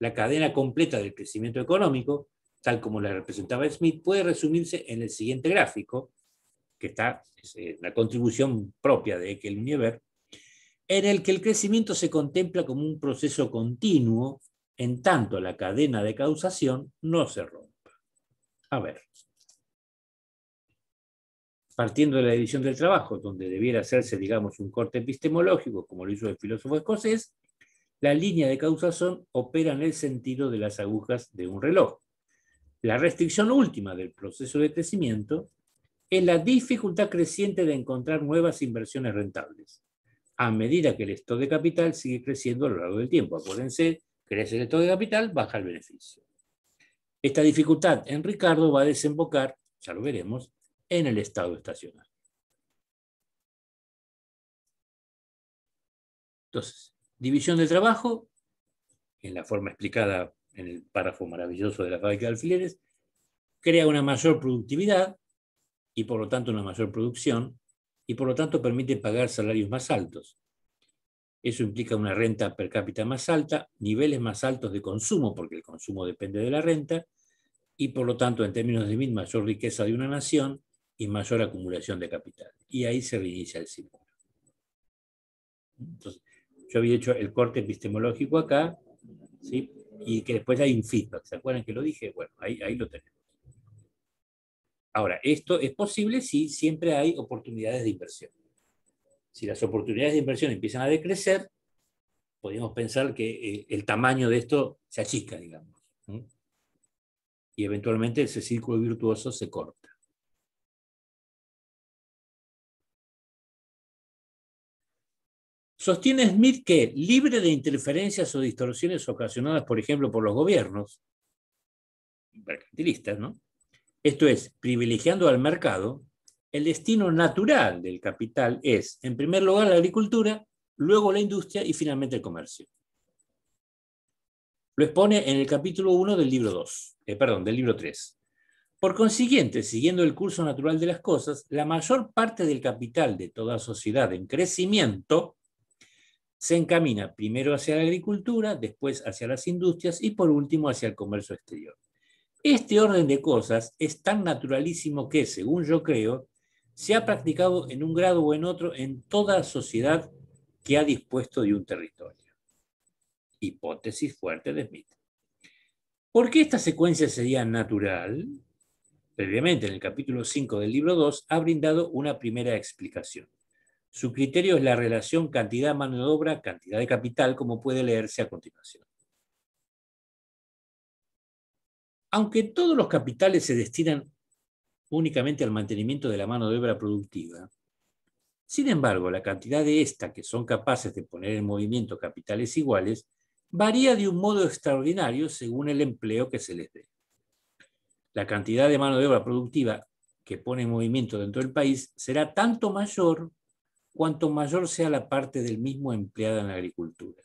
Speaker 1: La cadena completa del crecimiento económico, tal como la representaba Smith, puede resumirse en el siguiente gráfico, que está en eh, la contribución propia de Ekel Univer, en el que el crecimiento se contempla como un proceso continuo en tanto la cadena de causación no se rompa. A ver, partiendo de la división del trabajo, donde debiera hacerse, digamos, un corte epistemológico, como lo hizo el filósofo escocés, la línea de causación opera en el sentido de las agujas de un reloj. La restricción última del proceso de crecimiento es la dificultad creciente de encontrar nuevas inversiones rentables, a medida que el stock de capital sigue creciendo a lo largo del tiempo. Acuérdense, crece el stock de capital, baja el beneficio. Esta dificultad en Ricardo va a desembocar, ya lo veremos, en el estado estacional. Entonces, división de trabajo, en la forma explicada en el párrafo maravilloso de la fábrica de alfileres, crea una mayor productividad y por lo tanto una mayor producción y por lo tanto permite pagar salarios más altos. Eso implica una renta per cápita más alta, niveles más altos de consumo, porque el consumo depende de la renta, y por lo tanto en términos de mayor riqueza de una nación mayor acumulación de capital. Y ahí se reinicia el círculo. Entonces, yo había hecho el corte epistemológico acá, ¿sí? y que después hay un ¿Se acuerdan que lo dije? Bueno, ahí, ahí lo tenemos. Ahora, esto es posible si siempre hay oportunidades de inversión. Si las oportunidades de inversión empiezan a decrecer, podemos pensar que eh, el tamaño de esto se achica, digamos. Y eventualmente ese círculo virtuoso se corta. Sostiene Smith que, libre de interferencias o distorsiones ocasionadas, por ejemplo, por los gobiernos, mercantilistas, ¿no? Esto es, privilegiando al mercado, el destino natural del capital es, en primer lugar, la agricultura, luego la industria y finalmente el comercio. Lo expone en el capítulo 1 del libro 2, eh, perdón, del libro 3. Por consiguiente, siguiendo el curso natural de las cosas, la mayor parte del capital de toda sociedad en crecimiento se encamina primero hacia la agricultura, después hacia las industrias y por último hacia el comercio exterior. Este orden de cosas es tan naturalísimo que, según yo creo, se ha practicado en un grado o en otro en toda sociedad que ha dispuesto de un territorio. Hipótesis fuerte de Smith. ¿Por qué esta secuencia sería natural? Previamente, en el capítulo 5 del libro 2, ha brindado una primera explicación. Su criterio es la relación cantidad-mano de obra, cantidad de capital, como puede leerse a continuación. Aunque todos los capitales se destinan únicamente al mantenimiento de la mano de obra productiva, sin embargo, la cantidad de esta que son capaces de poner en movimiento capitales iguales varía de un modo extraordinario según el empleo que se les dé. La cantidad de mano de obra productiva que pone en movimiento dentro del país será tanto mayor cuanto mayor sea la parte del mismo empleada en la agricultura.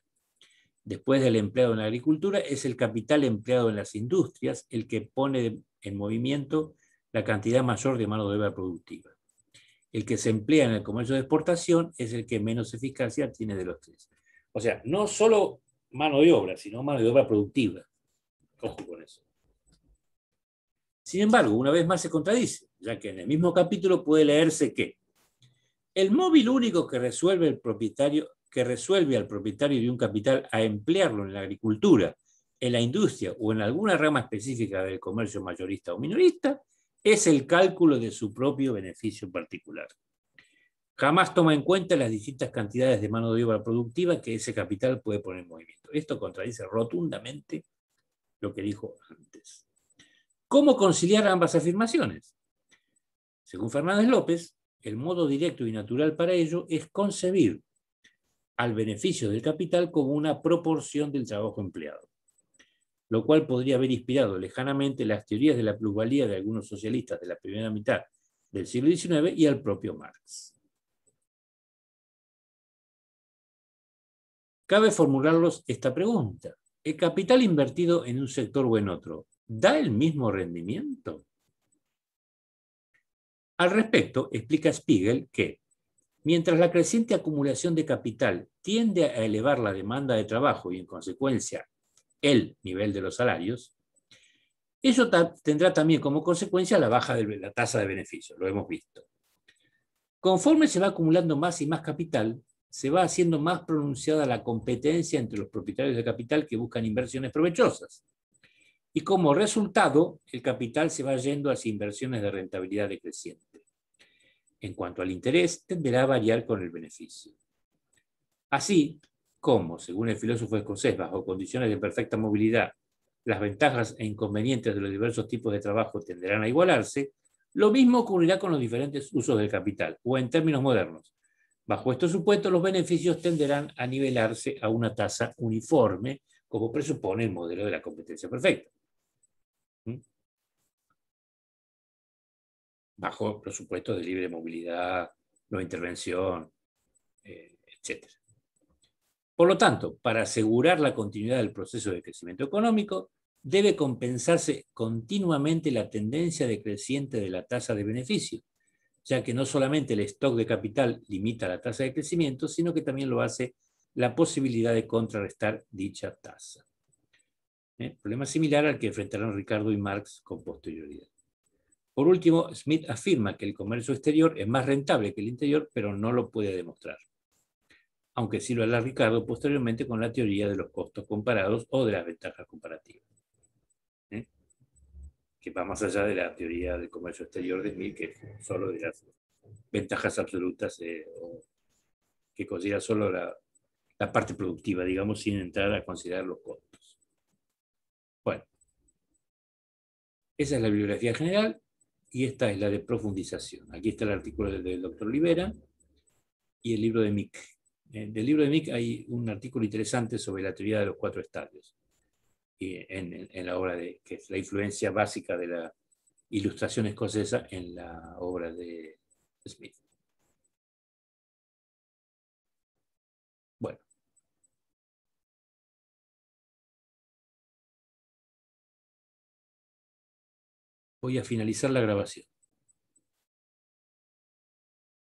Speaker 1: Después del empleado en la agricultura es el capital empleado en las industrias el que pone en movimiento la cantidad mayor de mano de obra productiva. El que se emplea en el comercio de exportación es el que menos eficacia tiene de los tres. O sea, no solo mano de obra, sino mano de obra productiva. Ojo con eso. Sin embargo, una vez más se contradice, ya que en el mismo capítulo puede leerse que el móvil único que resuelve, al propietario de un capital a emplearlo en la agricultura, en la industria o en alguna rama específica del comercio mayorista o minorista es el cálculo de su propio beneficio particular. Jamás toma en cuenta las distintas cantidades de mano de obra productiva que ese capital puede poner en movimiento. Esto contradice rotundamente lo que dijo antes. ¿Cómo conciliar ambas afirmaciones? Según Fernández López, el modo directo y natural para ello es concebir al beneficio del capital como una proporción del trabajo empleado, lo cual podría haber inspirado lejanamente las teorías de la plusvalía de algunos socialistas de la primera mitad del siglo XIX y al propio Marx. Cabe formularlos esta pregunta. ¿El capital invertido en un sector o en otro da el mismo rendimiento? Al respecto, explica Spiegel que, mientras la creciente acumulación de capital tiende a elevar la demanda de trabajo y, en consecuencia, el nivel de los salarios, eso tendrá también como consecuencia la baja de la tasa de beneficio, lo hemos visto. Conforme se va acumulando más y más capital, se va haciendo más pronunciada la competencia entre los propietarios de capital que buscan inversiones provechosas. Y como resultado, el capital se va yendo hacia inversiones de rentabilidad decreciente en cuanto al interés, tenderá a variar con el beneficio. Así como, según el filósofo escocés, bajo condiciones de perfecta movilidad, las ventajas e inconvenientes de los diversos tipos de trabajo tenderán a igualarse, lo mismo ocurrirá con los diferentes usos del capital, o en términos modernos. Bajo estos supuestos, los beneficios tenderán a nivelarse a una tasa uniforme, como presupone el modelo de la competencia perfecta. bajo presupuesto de libre movilidad, no intervención, eh, etc. Por lo tanto, para asegurar la continuidad del proceso de crecimiento económico, debe compensarse continuamente la tendencia decreciente de la tasa de beneficio, ya que no solamente el stock de capital limita la tasa de crecimiento, sino que también lo hace la posibilidad de contrarrestar dicha tasa. ¿Eh? Problema similar al que enfrentaron Ricardo y Marx con posterioridad. Por último, Smith afirma que el comercio exterior es más rentable que el interior, pero no lo puede demostrar. Aunque sí lo hará Ricardo posteriormente con la teoría de los costos comparados o de las ventajas comparativas. ¿eh? Que va más allá de la teoría del comercio exterior de Smith, que solo de las ventajas absolutas eh, que considera solo la, la parte productiva, digamos, sin entrar a considerar los costos. Bueno, esa es la bibliografía general y esta es la de profundización. Aquí está el artículo del doctor Olivera y el libro de Mick. Eh, del libro de Mick hay un artículo interesante sobre la teoría de los cuatro estadios, en, en la obra de, que es la influencia básica de la ilustración escocesa en la obra de Smith.
Speaker 2: Voy a finalizar la grabación.